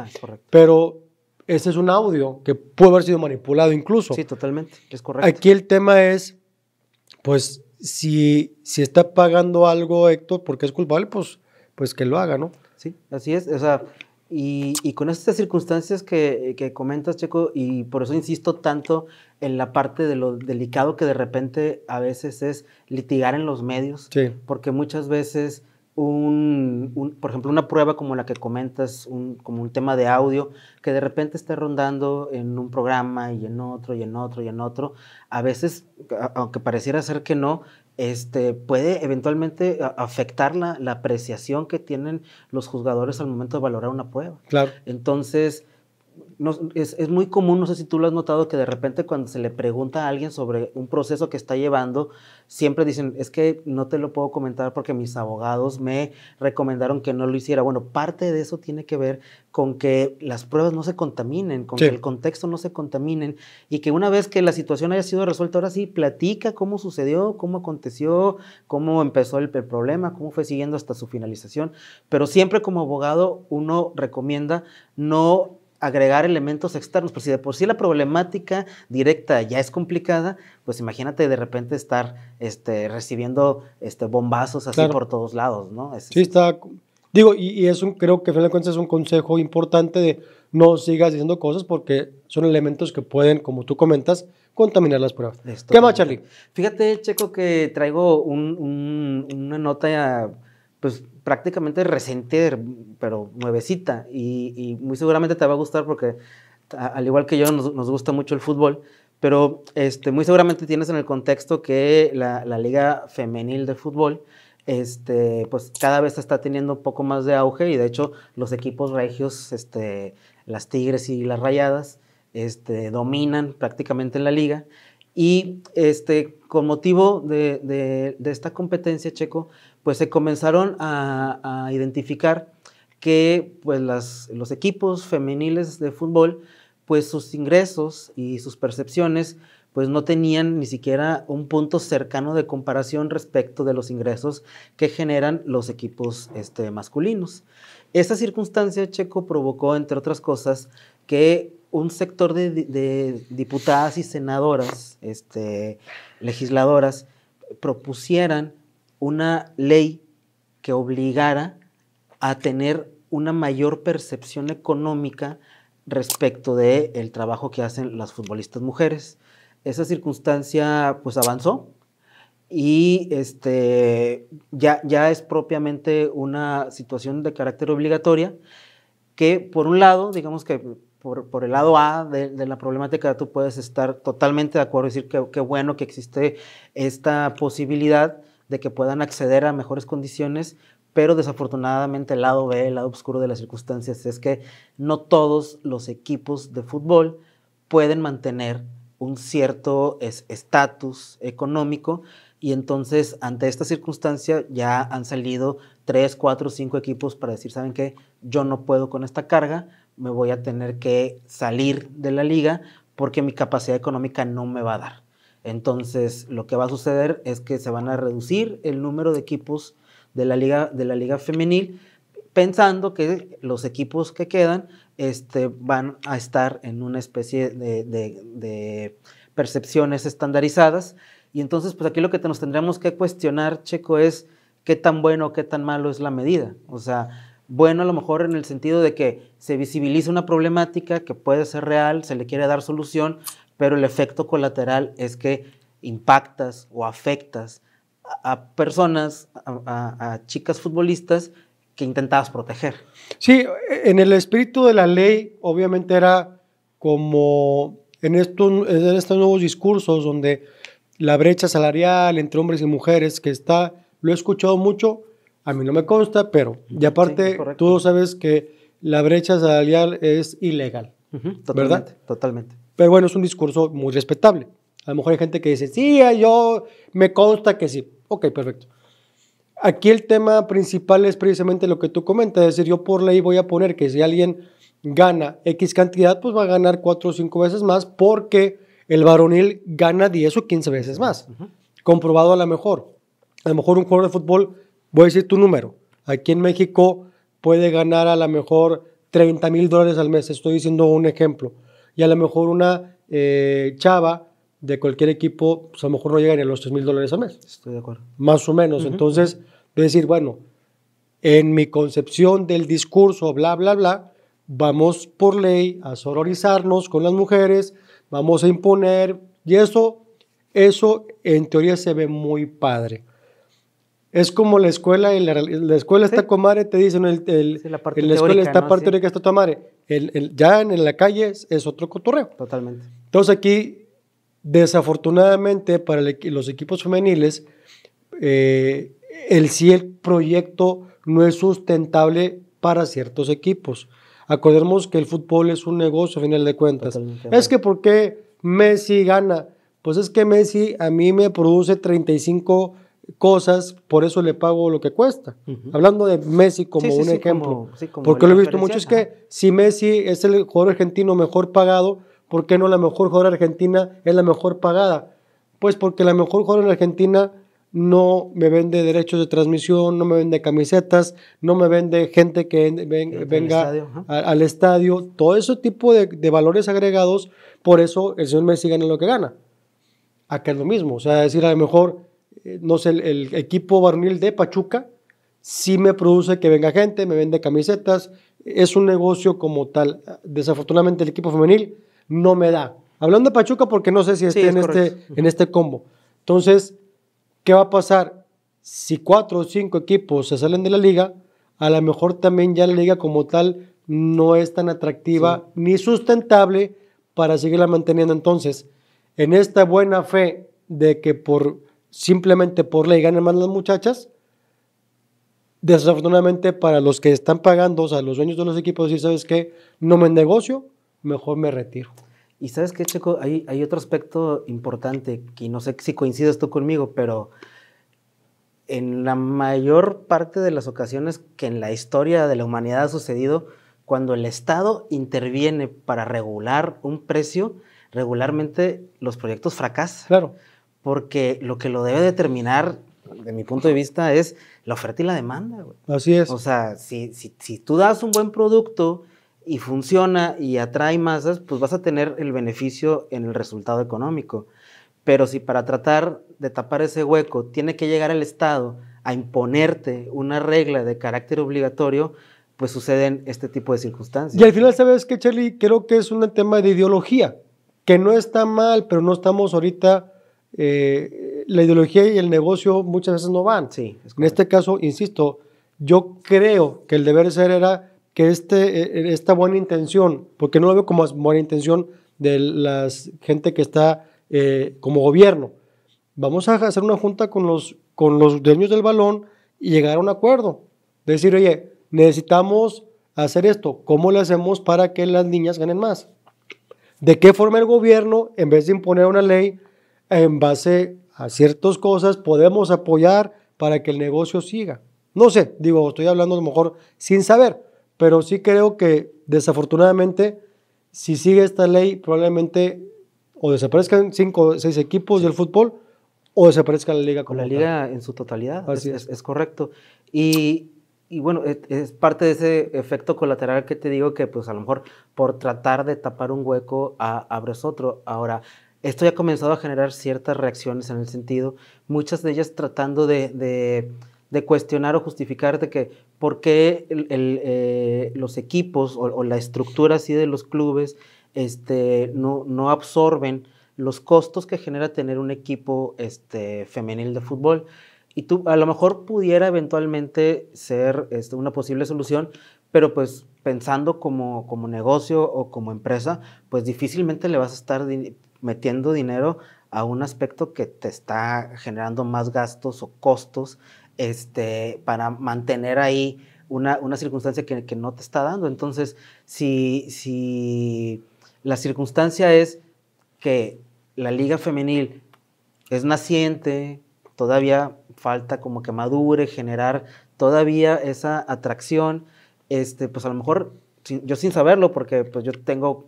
pero ese es un audio que puede haber sido manipulado incluso. Sí, totalmente, es correcto. Aquí el tema es, pues, si, si está pagando algo Héctor porque es culpable, pues, pues que lo haga, ¿no? Sí, así es. O sea, y, con estas circunstancias que, que, comentas, Checo, y por eso insisto tanto en la parte de lo delicado que de repente a veces es litigar en los medios, porque muchas veces un, por ejemplo, una prueba como la que comentas, como un tema de audio, que de repente esté rondando en un programa y en otro y en otro y en otro, a veces, aunque pareciera ser que no, este, puede eventualmente afectar la, apreciación que tienen los juzgadores al momento de valorar una prueba. Claro. Entonces, es, muy común, no sé si tú lo has notado, que de repente cuando se le pregunta a alguien sobre un proceso que está llevando, siempre dicen, es que no te lo puedo comentar porque mis abogados me recomendaron que no lo hiciera. Bueno, parte de eso tiene que ver con que las pruebas no se contaminen, con que el contexto no se contaminen y que una vez que la situación haya sido resuelta, ahora sí, platica cómo sucedió, cómo aconteció, cómo empezó el problema, cómo fue siguiendo hasta su finalización. Pero siempre como abogado uno recomienda no agregar elementos externos, pero si de por sí la problemática directa ya es complicada, pues imagínate de repente estar este, recibiendo este, bombazos así por todos lados, ¿no? sí, está, digo, y, es un, creo que al final de cuentas es un consejo importante de no sigas diciendo cosas porque son elementos que pueden, como tú comentas, contaminar las pruebas. ¿Qué más, Charlie? Fíjate, Checo, que traigo una nota pues prácticamente reciente, pero nuevecita. Y, muy seguramente te va a gustar porque, al igual que yo, nos, gusta mucho el fútbol. Pero este, muy seguramente tienes en el contexto que la, Liga Femenil de Fútbol este, pues cada vez está teniendo un poco más de auge y de hecho los equipos regios, este, las Tigres y las Rayadas, este, dominan prácticamente en la liga. Y este, con motivo de, de esta competencia, Checo, pues se comenzaron a, identificar que pues, los equipos femeniles de fútbol, pues sus ingresos y sus percepciones pues no tenían ni siquiera un punto cercano de comparación respecto de los ingresos que generan los equipos este, masculinos. Esa circunstancia, Checo, provocó, entre otras cosas, que un sector de, diputadas y senadoras, este, legisladoras, propusieran una ley que obligara a tener una mayor percepción económica respecto del el trabajo que hacen las futbolistas mujeres. Esa circunstancia pues avanzó y este, ya, es propiamente una situación de carácter obligatoria que por un lado, digamos que por, el lado A de, la problemática tú puedes estar totalmente de acuerdo y decir que, qué bueno que existe esta posibilidad, de que puedan acceder a mejores condiciones, pero desafortunadamente el lado B, el lado oscuro de las circunstancias es que no todos los equipos de fútbol pueden mantener un cierto estatus económico y entonces ante esta circunstancia ya han salido tres, cuatro, cinco equipos para decir, ¿saben qué? Yo no puedo con esta carga, me voy a tener que salir de la liga porque mi capacidad económica no me va a dar. Entonces, lo que va a suceder es que se van a reducir el número de equipos de la liga, de la liga femenil, pensando que los equipos que quedan este, van a estar en una especie de, percepciones estandarizadas. Y entonces, pues aquí lo que nos tendremos que cuestionar, Checo, es qué tan bueno o qué tan malo es la medida. O sea, bueno a lo mejor en el sentido de que se visibiliza una problemática que puede ser real, se le quiere dar solución, pero el efecto colateral es que impactas o afectas a personas, a, chicas futbolistas que intentabas proteger. Sí, en el espíritu de la ley obviamente era como en, estos, nuevos discursos donde la brecha salarial entre hombres y mujeres que está, lo he escuchado mucho, a mí no me consta, pero y aparte tú sabes que la brecha salarial es ilegal. ¿verdad? Totalmente. Pero bueno, es un discurso muy respetable. A lo mejor hay gente que dice, sí, yo me consta que sí. Ok, perfecto. Aquí el tema principal es precisamente lo que tú comentas, es decir, yo por ley voy a poner que si alguien gana X cantidad, pues va a ganar cuatro o cinco veces más porque el varonil gana 10 o 15 veces más. Comprobado a lo mejor. A lo mejor un jugador de fútbol, voy a decir tu número, aquí en México puede ganar a lo mejor 30 mil dólares al mes, estoy diciendo un ejemplo y a lo mejor una eh, chava de cualquier equipo, pues, a lo mejor no llega ni a los 3 mil dólares al mes. Estoy de acuerdo. Más o menos. Entonces, Entonces, decir, bueno, en mi concepción del discurso, bla, bla, bla, vamos por ley a sororizarnos con las mujeres, vamos a imponer, y eso, eso en teoría se ve muy padre. Es como la escuela, la, escuela está comare te dicen, el, parte en la escuela está parte de está tu madre ya en, la calle es, otro cotorreo. Totalmente. Entonces aquí, desafortunadamente para los equipos femeniles, eh, el si proyecto no es sustentable para ciertos equipos. Acordemos que el fútbol es un negocio a final de cuentas. es que ¿por qué Messi gana? Pues es que Messi a mí me produce 35 cosas, por eso le pago lo que cuesta. Hablando de Messi como un ejemplo, porque lo he visto mucho, es que si Messi es el jugador argentino mejor pagado, ¿por qué no la mejor jugadora argentina es la mejor pagada? Pues porque la mejor jugadora argentina no me vende derechos de transmisión, no me vende camisetas, no me vende gente que venga al estadio, todo ese tipo de, de, valores agregados, por eso el señor Messi gana lo que gana. Acá es lo mismo, o sea, decir a lo mejor eh, no sé, el, equipo varonil de Pachuca sí me produce que venga gente, me vende camisetas, es un negocio como tal. Desafortunadamente el equipo femenil no me da. Hablando de Pachuca porque no sé si esté en, este, en este combo. Entonces, ¿qué va a pasar? Si cuatro o cinco equipos se salen de la liga, a lo mejor también ya la liga como tal no es tan atractiva ni sustentable para seguirla manteniendo. Entonces, en esta buena fe de que por simplemente por ley ganan más las muchachas. Desafortunadamente para los que están pagando, o sea, los dueños de los equipos, decir, ¿sabes qué? No me negocio, mejor me retiro. Y sabes qué, Checo, hay, hay otro aspecto importante, que no sé si coincides tú conmigo, pero en la mayor parte de las ocasiones que en la historia de la humanidad ha sucedido, cuando el Estado interviene para regular un precio, regularmente los proyectos fracasan. Claro porque lo que lo debe determinar, de mi punto de vista, es la oferta y la demanda. Así es. O sea, si, si tú das un buen producto y funciona y atrae masas, pues vas a tener el beneficio en el resultado económico. Pero si para tratar de tapar ese hueco tiene que llegar el Estado a imponerte una regla de carácter obligatorio, pues suceden este tipo de circunstancias. Y al final, ¿sabes que, Charlie? Creo que es un tema de ideología, que no está mal, pero no estamos ahorita eh, la ideología y el negocio muchas veces no van. en este caso, insisto, yo creo que el deber ser era que este, eh, esta buena intención, porque no lo veo como buena intención de la gente que está eh, como gobierno, vamos a hacer una junta con los, con los dueños del balón y llegar a un acuerdo. Decir, oye, necesitamos hacer esto, ¿cómo le hacemos para que las niñas ganen más? ¿De qué forma el gobierno, en vez de imponer una ley, en base a ciertas cosas podemos apoyar para que el negocio siga. No sé, digo, estoy hablando a lo mejor sin saber, pero sí creo que desafortunadamente, si sigue esta ley, probablemente o desaparezcan cinco o seis equipos del fútbol o desaparezca la liga Con la liga en su totalidad. Así es, correcto. Y, bueno, es, parte de ese efecto colateral que te digo que pues a lo mejor por tratar de tapar un hueco a, abres otro. Ahora, esto ya ha comenzado a generar ciertas reacciones en el sentido, muchas de ellas tratando de, cuestionar o justificar de que por qué eh, los equipos o, la estructura así de los clubes este, no, no absorben los costos que genera tener un equipo este, femenil de fútbol. Y tú, a lo mejor pudiera eventualmente ser este, una posible solución, pero pues pensando como, como negocio o como empresa, pues difícilmente le vas a estar metiendo dinero a un aspecto que te está generando más gastos o costos este, para mantener ahí una, circunstancia que, no te está dando. Entonces, si, la circunstancia es que la liga femenil es naciente, todavía falta como que madure, generar todavía esa atracción, este, pues a lo mejor yo sin saberlo, porque pues yo tengo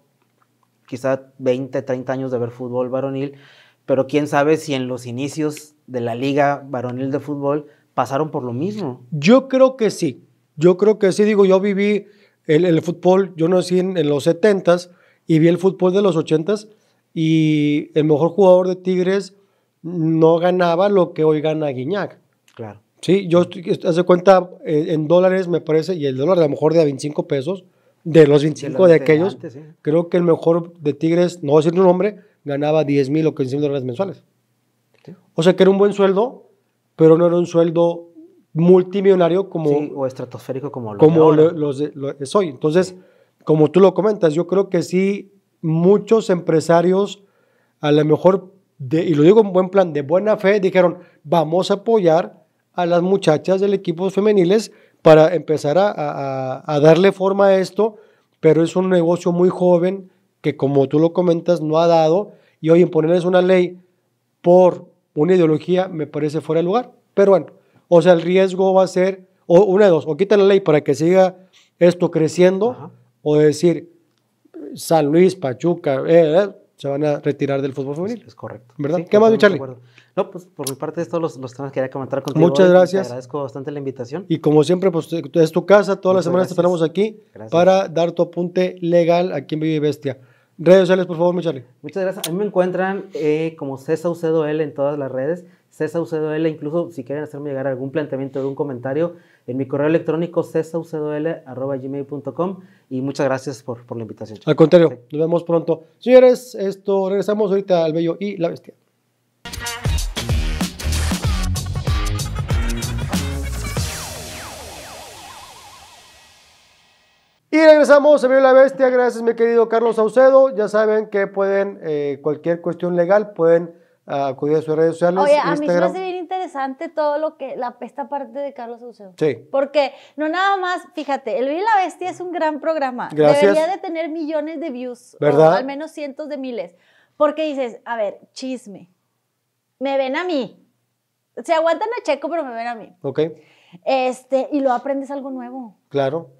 quizá 20, 30 años de ver fútbol varonil, pero quién sabe si en los inicios de la liga varonil de fútbol pasaron por lo mismo. Yo creo que sí, yo creo que sí, digo, yo viví el, fútbol, yo nací en, los 70 s y vi el fútbol de los 80 s y el mejor jugador de Tigres no ganaba lo que hoy gana Guiñac. Claro. Sí, yo hace cuenta eh, en dólares, me parece, y el dólar a lo mejor de a 25 pesos, de los 25 de, aquellos, creo que el mejor de Tigres, no voy a decir un nombre, ganaba 10 mil o 15 mil dólares mensuales. O sea que era un buen sueldo, pero no era un sueldo multimillonario como... o estratosférico como lo Como los es hoy. Entonces, como tú lo comentas, yo creo que sí, muchos empresarios, a lo mejor, y lo digo en buen plan, de buena fe, dijeron, vamos a apoyar a las muchachas del equipo femeniles para empezar a, darle forma a esto, pero es un negocio muy joven que como tú lo comentas no ha dado y hoy imponerles una ley por una ideología me parece fuera de lugar. Pero bueno, o sea, el riesgo va a ser, o una de dos, o quita la ley para que siga esto creciendo, o decir, San Luis, Pachuca, eh, eh, se van a retirar del fútbol femenil. Es correcto. ¿Verdad? ¿Qué más, Charlie? No, pues por mi parte, estos los, los temas que quería comentar contigo. Muchas gracias. Te agradezco bastante la invitación. Y como siempre, pues es tu casa, todas las semanas te esperamos aquí para dar tu apunte legal aquí en Vive Bestia. Redes sociales, por favor, Michale. Muchas gracias. A mí me encuentran eh, como César Ucedo en todas las redes. César Ucedo L, incluso si quieren hacerme llegar algún planteamiento, algún comentario, en mi correo electrónico gmail.com Y muchas gracias por, por la invitación. Al contrario, nos vemos pronto. Señores, esto regresamos ahorita al Bello y la Bestia. Y regresamos a ver la Bestia. Gracias, mi querido Carlos Saucedo. Ya saben que pueden, eh, cualquier cuestión legal, pueden ah, acudir a sus redes sociales. Oye, a mí me hace bien interesante todo lo que, la, esta parte de Carlos Saucedo. Sí. Porque, no nada más, fíjate, El vi la Bestia es un gran programa. Debería de tener millones de views. ¿Verdad? al menos cientos de miles. Porque dices, a ver, chisme. Me ven a mí. Se aguantan a Checo, pero me ven a mí. Ok. Este, y lo aprendes algo nuevo. Claro.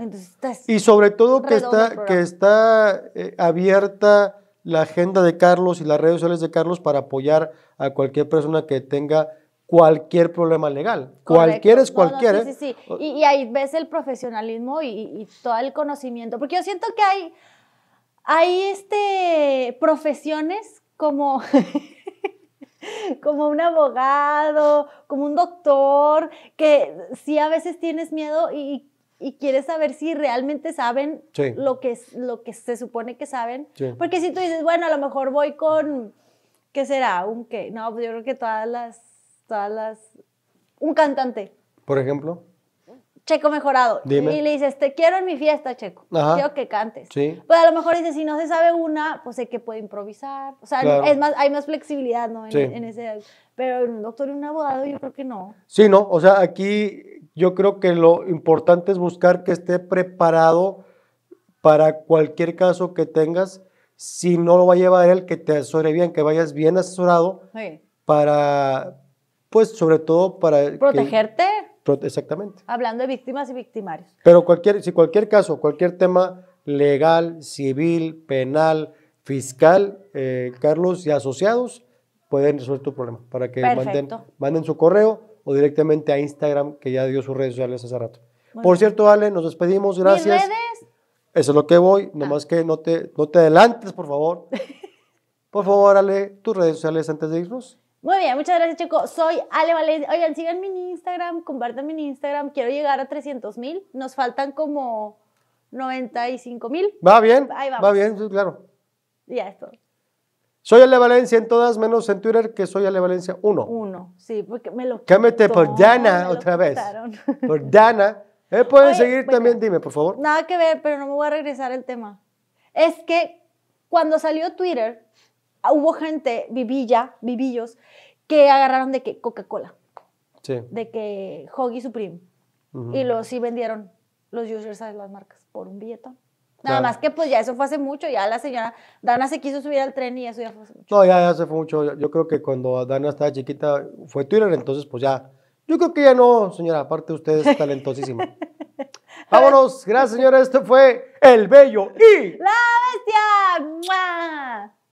y sobre todo que está, que está eh, abierta la agenda de Carlos y las redes sociales de Carlos para apoyar a cualquier persona que tenga cualquier problema legal. cualquiera Cualquier es cualquiera. sí, ¿eh? sí, sí. Y, ahí ves el profesionalismo y, todo el conocimiento. Porque yo siento que hay, hay este, profesiones como, como un abogado, como un doctor, que sí a veces tienes miedo y, y quieres saber si realmente saben lo, que, lo que se supone que saben. Porque si tú dices, bueno, a lo mejor voy con, ¿qué será? ¿Un qué? No, pues yo creo que todas las, todas las, un cantante. Por ejemplo. Checo mejorado. Dime. Y le dices, te quiero en mi fiesta, Checo. Quiero que cantes. Sí. Pues a lo mejor dices, si no se sabe una, pues sé que puede improvisar. O sea, es más, hay más flexibilidad, ¿no? En, ese. Pero en un doctor y un abogado, yo creo que no. Sí, no. O sea, aquí yo creo que lo importante es buscar que esté preparado para cualquier caso que tengas. Si no lo va a llevar él, que te asesore bien, que vayas bien asesorado para, pues sobre todo para... Protegerte. exactamente. Hablando de víctimas y victimarios. Pero cualquier, si cualquier caso, cualquier tema legal, civil, penal, fiscal, eh, Carlos y asociados pueden resolver tu problema para que manden, su correo o directamente a Instagram, que ya dio sus redes sociales hace rato. Por cierto, Ale, nos despedimos, gracias. redes? Eso es lo que voy, ah. nomás que no te, no te adelantes, por favor. Por favor, Ale, tus redes sociales antes de irnos. Muy bien, muchas gracias, chicos. Soy Ale Valencia. Oigan, sigan mi Instagram, compartan mi Instagram. Quiero llegar a 300 mil. Nos faltan como 95 mil. Va bien. Ahí vamos. Va bien, claro. Ya esto soy Ale Valencia en todas, menos en Twitter, que soy Ale Valencia 1. 1, sí, porque me lo Cámete por Dana otra vez. Por Dana. Eh, pueden seguir también, dime, por favor. Nada que ver, pero no me voy a regresar al tema. Es que cuando salió Twitter, ah, hubo gente, vivilla, vivillos, que agarraron de que Coca-Cola. Sí. De que Hoggy Supreme. Y los sí vendieron los users a las marcas por un billete. Nada más que pues ya eso fue hace mucho, ya la señora Dana se quiso subir al tren y eso ya fue hace mucho. No, ya, ya se fue mucho. Yo creo que cuando Dana estaba chiquita fue Twitter, entonces pues ya. Yo creo que ya no, señora, aparte usted es talentosísima. Vámonos, gracias señora, este fue El Bello y... La Bestia.